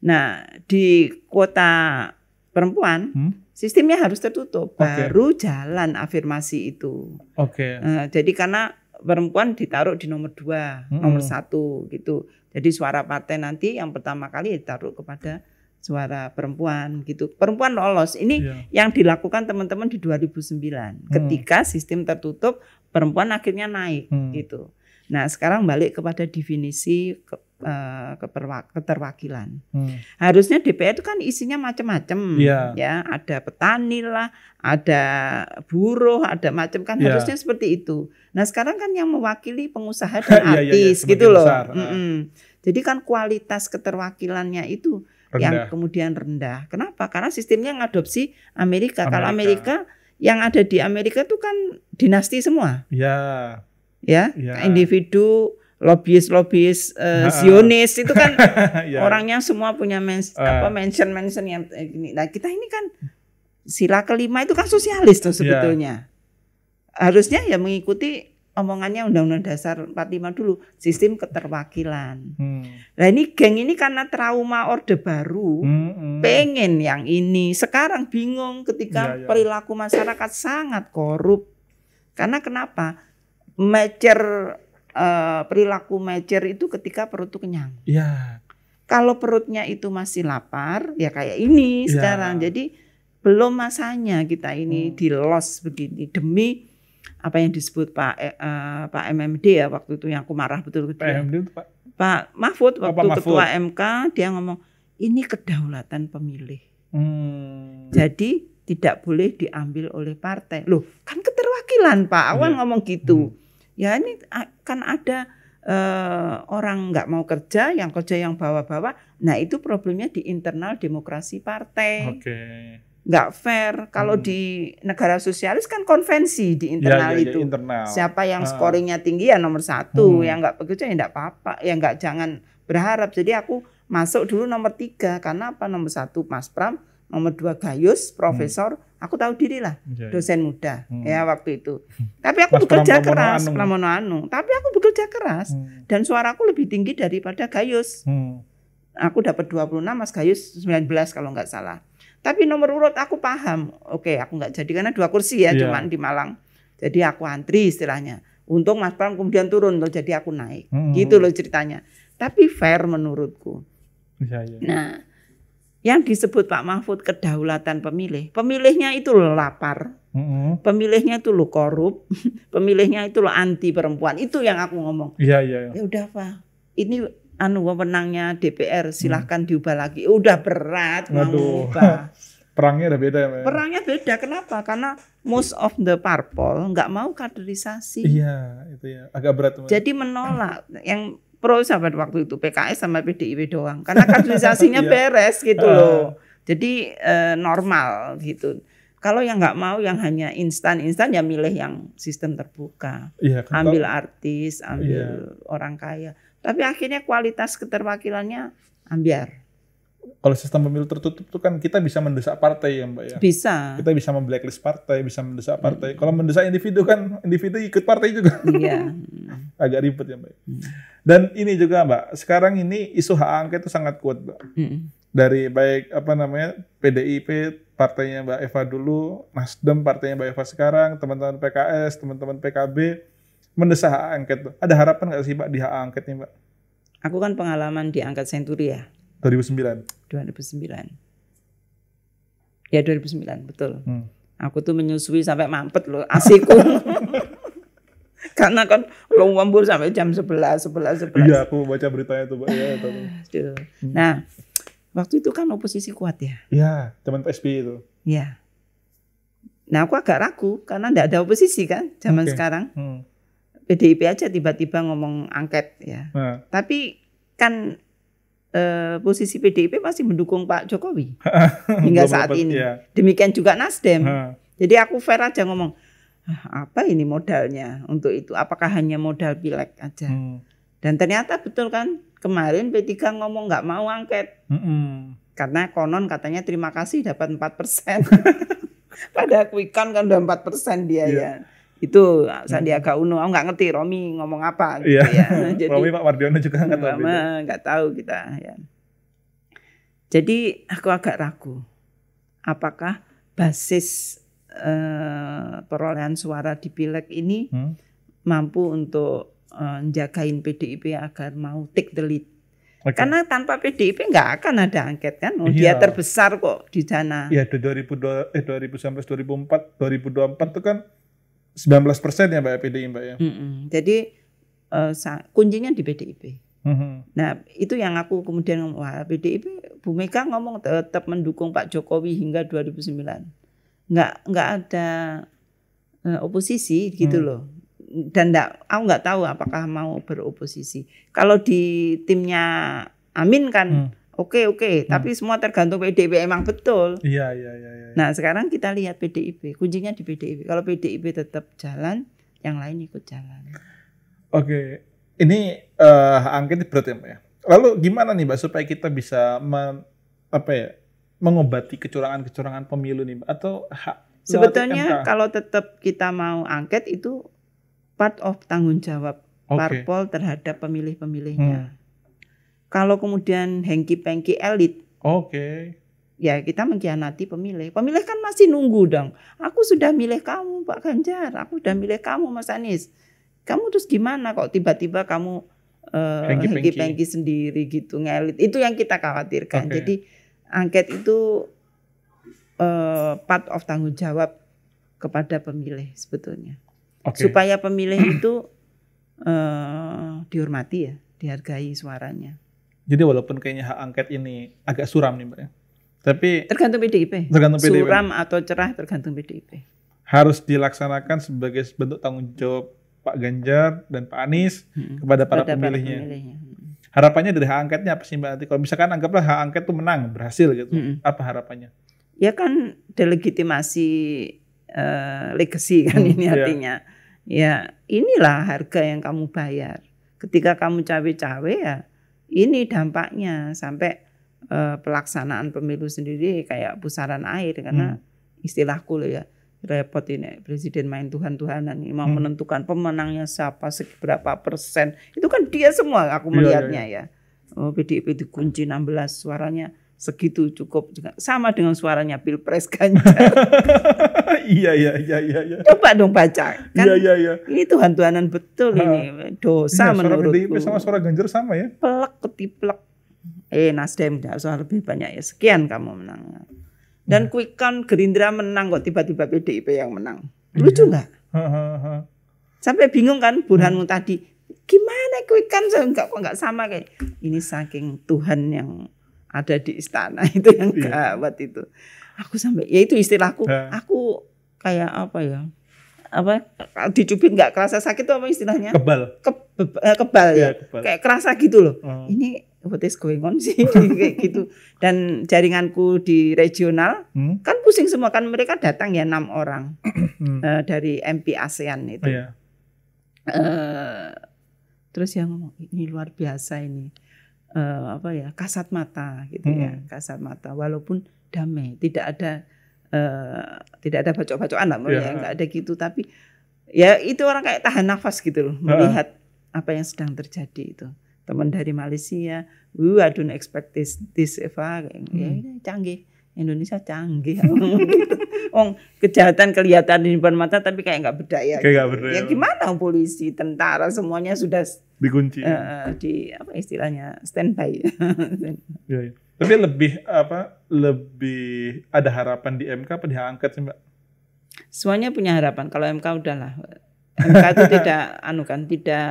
S1: Nah di kuota perempuan hmm? sistemnya harus tertutup okay. baru jalan afirmasi itu. Oke. Okay. Eh, jadi karena perempuan ditaruh di nomor dua, hmm. nomor satu gitu. Jadi suara partai nanti yang pertama kali ya ditaruh kepada suara perempuan gitu. Perempuan lolos. Ini yeah. yang dilakukan teman-teman di 2009 hmm. ketika sistem tertutup perempuan akhirnya naik hmm. gitu. Nah, sekarang balik kepada definisi ke, uh, keterwakilan. Hmm. Harusnya DPR itu kan isinya macam-macam yeah. ya, ada petani lah, ada buruh, ada macam kan yeah. harusnya seperti itu. Nah sekarang kan yang mewakili pengusaha dan artis iya, iya, iya gitu loh. Besar. Mm Jadi kan kualitas keterwakilannya itu rendah. yang kemudian rendah. Kenapa? Karena sistemnya ngadopsi Amerika. Amerika. Kalau Amerika yang ada di Amerika itu kan dinasti semua. Iya. Ya. Ya, ya. individu lobbies lobbies uh, eh, Zionis itu kan ya. orangnya semua punya mens uh. apa mention mention yang eh, ini Nah, kita ini kan sila kelima itu kan sosialis tuh iya. sebetulnya harusnya ya mengikuti omongannya Undang-Undang Dasar 45 dulu, sistem keterwakilan. Hmm. Nah ini geng ini karena trauma Orde Baru, hmm, hmm. pengen yang ini. Sekarang bingung ketika ya, ya. perilaku masyarakat sangat korup. Karena kenapa? Mecer uh, perilaku mecer itu ketika perut kenyang. Ya. Kalau perutnya itu masih lapar, ya kayak ini ya. sekarang. Jadi belum masanya kita ini hmm. di loss begini demi apa yang disebut Pak eh, eh Pak MMD ya waktu itu yang aku marah betul betul Pak MMD itu Pak Pak Mahfud oh, waktu Mahfud. ketua MK dia ngomong ini kedaulatan pemilih. Hmm. Jadi tidak boleh diambil oleh partai. Loh, kan keterwakilan Pak Awan iya. ngomong gitu. Hmm. Ya ini kan ada eh, orang nggak mau kerja, yang kerja yang bawa-bawa. Nah itu problemnya di internal demokrasi partai. Okay nggak fair. Kalau hmm. di negara sosialis kan konvensi di ya, internal ya, ya, itu. internal. Siapa yang ah. scoringnya tinggi ya nomor satu, hmm. yang nggak begitu ya, ya nggak apa-apa, yang nggak jangan berharap. Jadi aku masuk dulu nomor tiga karena apa nomor satu Mas Pram, nomor dua Gayus, Profesor. Hmm. Aku tahu diri lah, ya, dosen muda hmm. ya waktu itu. Hmm. Tapi aku Mas bekerja Pram, keras, anu. Pramono Anung. Tapi aku bekerja keras hmm. dan suaraku lebih tinggi daripada Gayus. Hmm. Aku dapat 26, Mas Gayus 19 kalau nggak salah tapi nomor urut aku paham. Oke, aku nggak jadi karena dua kursi ya, yeah. cuman di Malang. Jadi aku antri istilahnya. Untung Mas Pram kemudian turun loh, jadi aku naik. Hmm. Gitu loh ceritanya. Tapi fair menurutku. Yeah, yeah. Nah, yang disebut Pak Mahfud kedaulatan pemilih, pemilihnya itu loh lapar, mm-hmm. pemilihnya itu loh korup, pemilihnya itu loh anti perempuan, itu yang aku ngomong.
S2: Iya yeah, iya. Yeah, yeah. Ya
S1: udah Pak, ini anu wewenangnya DPR hmm. silahkan hmm. diubah lagi. Oh, udah berat Waduh. mau ubah. Perangnya udah beda ya, ya, Perangnya beda. Kenapa? Karena most of the parpol nggak mau kaderisasi. Iya, itu ya. Agak berat. Teman. Jadi menolak. Yang pro sahabat waktu itu PKS sama PDIP doang. Karena iya. kaderisasinya iya. beres gitu ah. loh. Jadi eh, normal gitu. Kalau yang nggak mau yang hanya instan-instan ya milih yang sistem terbuka. Iya, kan ambil artis, ambil iya. orang kaya. Tapi akhirnya kualitas keterwakilannya ambiar.
S2: Kalau sistem pemilu tertutup tuh kan kita bisa mendesak partai ya Mbak ya. Bisa. Kita bisa memblacklist partai, bisa mendesak hmm. partai. Hmm. Kalau mendesak individu kan individu ikut partai juga. Iya. Agak ribet ya Mbak. Ya. Hmm. Dan ini juga Mbak, sekarang ini isu hak angket itu sangat kuat Mbak. Hmm. Dari baik apa namanya PDIP partainya Mbak Eva dulu, Nasdem partainya Mbak Eva sekarang, teman-teman PKS, teman-teman PKB
S1: mendesah hak angket tuh. Ada harapan nggak sih pak di hak angket ini pak? Aku kan pengalaman di angket senturi ya.
S2: 2009.
S1: 2009. Ya 2009 betul. Hmm. Aku tuh menyusui sampai mampet loh asiku. Karena kan lo ngambur sampai jam 11, 11, 11. Iya aku baca beritanya tuh Mbak. Ya, betul Hmm. Nah waktu itu kan oposisi kuat ya. Iya zaman PSB itu. Iya. Nah aku agak ragu karena tidak ada oposisi kan zaman okay. sekarang. Hmm PDIP aja tiba-tiba ngomong angket ya. Nah. Tapi kan e, posisi PDIP masih mendukung Pak Jokowi hingga saat ini. Ya. Demikian juga Nasdem. Nah. Jadi aku fair aja ngomong ah, apa ini modalnya untuk itu? Apakah hanya modal pilek aja? Hmm. Dan ternyata betul kan kemarin P3 ngomong nggak mau angket. Mm Karena konon katanya terima kasih dapat 4 persen. Pada quick count kan udah 4 persen dia yeah. ya itu ah, Sandiaga hmm. Uno, aku nggak ngerti Romi ngomong apa gitu iya. ya. Jadi, Romi
S2: Pak Wardiono juga nggak tahu.
S1: Nggak tahu kita ya. Jadi aku agak ragu, apakah basis eh, perolehan suara di pileg ini hmm? mampu untuk eh, jagain PDIP agar mau take the lead. Okay. Karena tanpa PDIP nggak akan ada angket kan. Oh, iya. Dia terbesar kok di sana. Iya,
S2: dua eh sampai 2004 2024 itu kan 19 persen ya Mbak ya, PDI Mbak ya. Mm -mm.
S1: Jadi uh, kuncinya di PDIP. Mm -hmm. Nah itu yang aku kemudian ngomong, wah PDIP Bu Mega ngomong tetap mendukung Pak Jokowi hingga 2009. Enggak, enggak ada uh, oposisi gitu mm. loh. Dan nggak, aku nggak tahu apakah mau beroposisi. Kalau di timnya Amin kan... Mm Oke oke, hmm. tapi semua tergantung PDIP emang betul.
S2: Iya, iya, iya iya
S1: iya. Nah sekarang kita lihat PDIP, kuncinya di PDIP. Kalau PDIP tetap jalan, yang lain ikut jalan.
S2: Oke, ini uh, angket berat ya, ya. Lalu gimana nih, Mbak, supaya kita bisa men, apa ya, mengobati kecurangan-kecurangan pemilu nih, Mbak? Atau
S1: hak sebetulnya MK? kalau tetap kita mau angket itu part of tanggung jawab okay. parpol terhadap pemilih-pemilihnya. Hmm. Kalau kemudian hengki-pengki elit. Oke. Okay. Ya kita mengkhianati pemilih. Pemilih kan masih nunggu dong. Aku sudah milih kamu Pak Ganjar. Aku sudah milih kamu Mas Anies. Kamu terus gimana kok tiba-tiba kamu uh, eh, hengki-pengki sendiri gitu ngelit. Itu yang kita khawatirkan. Okay. Jadi angket itu uh, part of tanggung jawab kepada pemilih sebetulnya. Okay. Supaya pemilih itu uh, dihormati ya, dihargai suaranya.
S2: Jadi walaupun kayaknya hak angket ini agak suram nih Mbak ya. Tapi
S1: tergantung PDIP. Tergantung PDIP. Suram atau cerah tergantung PDIP.
S2: Harus dilaksanakan sebagai bentuk tanggung jawab Pak Ganjar dan Pak Anies hmm. kepada para kepada pemilihnya. Para pemilihnya. Harapannya dari hak angketnya apa sih Mbak Nanti. Kalau misalkan anggaplah hak angket itu menang, berhasil gitu. Hmm. Apa harapannya?
S1: Ya kan delegitimasi uh, legacy kan hmm, ini iya. artinya. Ya inilah harga yang kamu bayar. Ketika kamu cawe-cawe ya ini dampaknya sampai uh, pelaksanaan pemilu sendiri kayak pusaran air karena hmm. istilahku loh ya repot ini presiden main tuhan-tuhanan ini mau hmm. menentukan pemenangnya siapa seberapa persen itu kan dia semua aku iya, iya, melihatnya yeah, yeah, yeah. ya oh PDIP dikunci 16 suaranya segitu cukup sama dengan suaranya pilpres Ganjar. iya iya iya iya. Ya. Coba dong baca. Iya, kan iya iya iya. Ini tuhan tuhanan betul ini dosa iya, menurutku. Suara PDIP sama suara Ganjar sama ya? Pelak ketiplek. Eh Nasdem tidak usah lebih banyak ya sekian kamu menang. Dan hmm. quick count Gerindra menang kok tiba-tiba PDIP yang menang. Iya. Lucu nggak? Sampai bingung kan Burhanmu hmm. tadi. Gimana quick count Enggak kok nggak sama kayak ini saking Tuhan yang ada di istana itu yang yeah. itu. Aku sampai ya itu istilahku, yeah. aku kayak apa ya? Apa dicubit nggak kerasa sakit tuh apa istilahnya? Kebal. Ke, eh, kebal yeah, ya. Iya, kebal. Kayak kerasa gitu loh. Oh. Ini what is going on sih kayak gitu. Dan jaringanku di regional hmm? kan pusing semua kan mereka datang ya enam orang uh, dari MP ASEAN itu. Oh, yeah. Iya. uh, terus yang ngomong ini luar biasa ini uh, apa ya kasat mata gitu ya, hmm. ya kasat mata walaupun damai tidak ada uh, tidak ada bacok-bacokan lah yeah. ya nggak ada gitu tapi ya itu orang kayak tahan nafas gitu loh melihat uh. apa yang sedang terjadi itu teman dari Malaysia, we I don't expect this this Eva, eh, ya, hmm. Ya, ya, canggih Indonesia canggih, Wong kejahatan kelihatan di depan mata tapi kayak nggak berdaya. Kayak gak gitu. berdaya. Ya gimana polisi, tentara semuanya sudah dikunci uh, di apa istilahnya standby
S2: ya, ya. tapi lebih apa lebih ada harapan di MK apa di hak angket sih
S1: mbak semuanya punya harapan kalau MK udahlah MK itu tidak anu kan tidak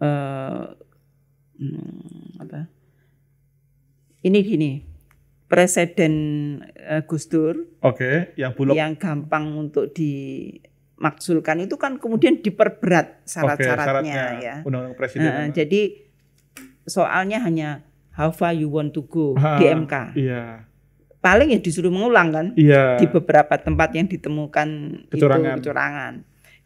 S1: uh, apa ini gini presiden uh, Gus Dur, oke,
S2: okay, yang bulog, yang
S1: gampang untuk di dimaksudkan itu kan kemudian diperberat syarat-syaratnya ya. Undang-undang presiden. Uh, jadi soalnya hanya how far you want to go ha, ah, di MK. Iya. Paling ya disuruh mengulang kan. Iya. Di beberapa tempat yang ditemukan kecurangan. itu kecurangan.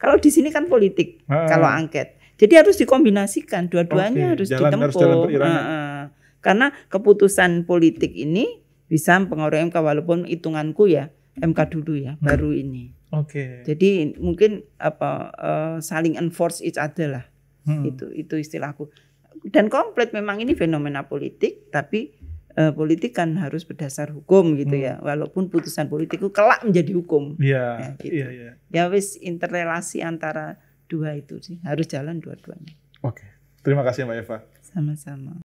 S1: Kalau di sini kan politik, ha, kalau angket. Jadi harus dikombinasikan, dua-duanya okay. harus ditempuh. uh, uh. Karena keputusan politik ini bisa pengaruh MK walaupun hitunganku ya MK dulu ya, hmm. baru ini. Oke. Okay. Jadi mungkin apa uh, saling enforce each other lah. Hmm. Itu itu istilahku. Dan komplit memang ini fenomena politik, tapi uh, politik kan harus berdasar hukum gitu hmm. ya. Walaupun putusan politik itu kelak menjadi hukum. Iya. Iya. iya. gitu. Iya. ya wis interrelasi antara dua itu sih harus jalan dua-duanya. Oke.
S2: Okay. Terima kasih Mbak Eva.
S1: Sama-sama.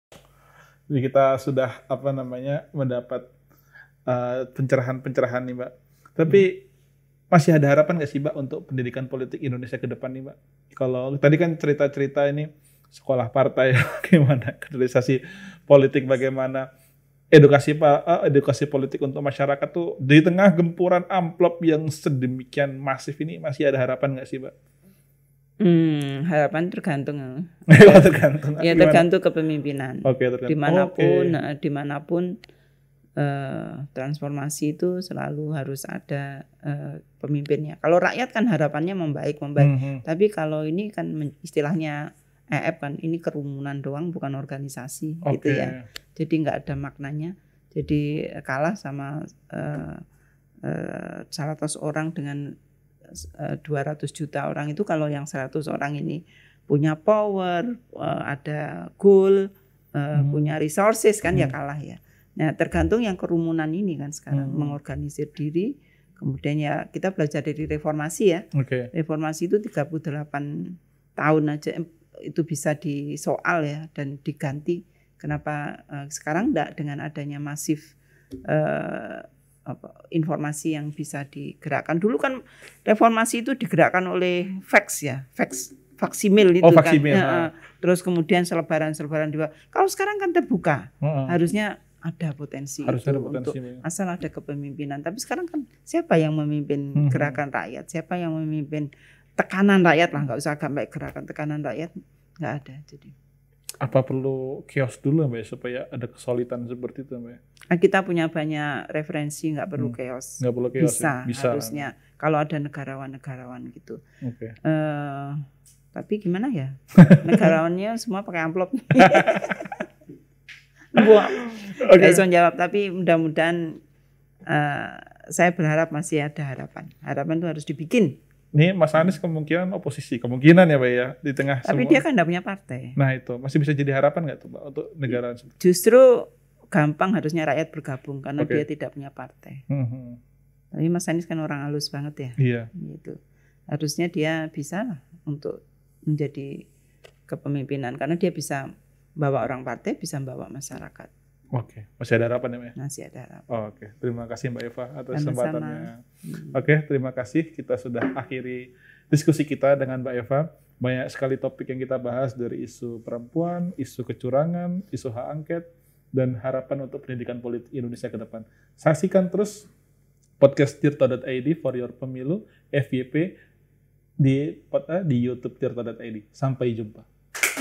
S2: Jadi kita sudah apa namanya mendapat eh, pencerahan-pencerahan uh, pencerahan -pencerahan nih Mbak. Tapi hmm masih ada harapan nggak sih, Mbak, untuk pendidikan politik Indonesia ke depan nih, Mbak? Kalau tadi kan cerita-cerita ini sekolah partai bagaimana, kaderisasi politik bagaimana, edukasi pak eh, edukasi politik untuk masyarakat tuh di tengah gempuran amplop yang sedemikian masif ini masih ada harapan nggak sih, Mbak?
S1: Hmm, harapan tergantung. Ya. Ya, tergantung. Ya tergantung kepemimpinan. Oke, okay, tergantung. Dimanapun, oh, eh, okay. dimanapun Eh, transformasi itu selalu harus ada uh, pemimpinnya. Kalau rakyat kan harapannya membaik membaik, mm -hmm. tapi kalau ini kan istilahnya EF kan ini kerumunan doang bukan organisasi okay. gitu ya. Jadi nggak ada maknanya. Jadi eh, kalah sama uh, uh, 100 orang dengan uh, 200 juta orang itu kalau yang 100 orang ini punya power, uh, ada goal, uh, hmm. punya resources kan ya hmm. ya kalah ya. Nah, tergantung yang kerumunan ini kan sekarang hmm. mengorganisir diri. Kemudian ya kita belajar dari reformasi ya. Okay. Reformasi itu 38 tahun aja itu bisa disoal ya dan diganti. Kenapa uh, sekarang enggak dengan adanya masif uh, apa, informasi yang bisa digerakkan. Dulu kan reformasi itu digerakkan oleh fax ya, fax faksimil itu oh, faksimil. kan. Ya, uh, Terus kemudian selebaran-selebaran juga. Kalau sekarang kan terbuka. Uh -uh. Harusnya ada potensi Harus itu ada potensi untuk ya. asal ada kepemimpinan. Tapi sekarang kan siapa yang memimpin mhm. gerakan rakyat? Siapa yang memimpin tekanan rakyat lah? Gak usah sampai gerakan tekanan rakyat nggak ada. Jadi
S2: apa perlu kios dulu mbak ya, supaya ada kesulitan seperti itu mbak? Ya?
S1: Nah, kita punya banyak referensi nggak perlu hmm. kios. Nggak perlu kios. Bisa, ya. bisa harusnya kalau ada negarawan-negarawan gitu. Oke. Okay. Uh, eh, tapi gimana ya negarawannya semua pakai amplop. gua okay. bisa jawab tapi mudah-mudahan uh, saya berharap masih ada harapan. Harapan itu harus dibikin.
S2: Nih Mas Anies kemungkinan oposisi, kemungkinan ya Pak ya di tengah. Tapi semua. dia kan
S1: tidak punya partai.
S2: Nah itu masih bisa jadi harapan nggak tuh Pak untuk negara?
S1: Justru gampang harusnya rakyat bergabung karena okay. dia tidak punya partai. Hmm, hmm. Tapi Mas Anies kan orang halus banget ya. Iya. Gitu. Harusnya dia bisa untuk menjadi kepemimpinan karena dia bisa bawa orang partai bisa bawa masyarakat.
S2: Oke, okay. masih ada harapan ya Mbak? Ya?
S1: Masih ada harapan.
S2: Oh, Oke, okay. terima kasih Mbak Eva atas kesempatannya. Hmm. Oke, okay, terima kasih. Kita sudah akhiri diskusi kita dengan Mbak Eva. Banyak sekali topik yang kita bahas dari isu perempuan, isu kecurangan, isu hak angket, dan harapan untuk pendidikan politik Indonesia ke depan. Saksikan terus podcast tirta.id for your pemilu FYP di eh, di YouTube tirta.id. Sampai jumpa.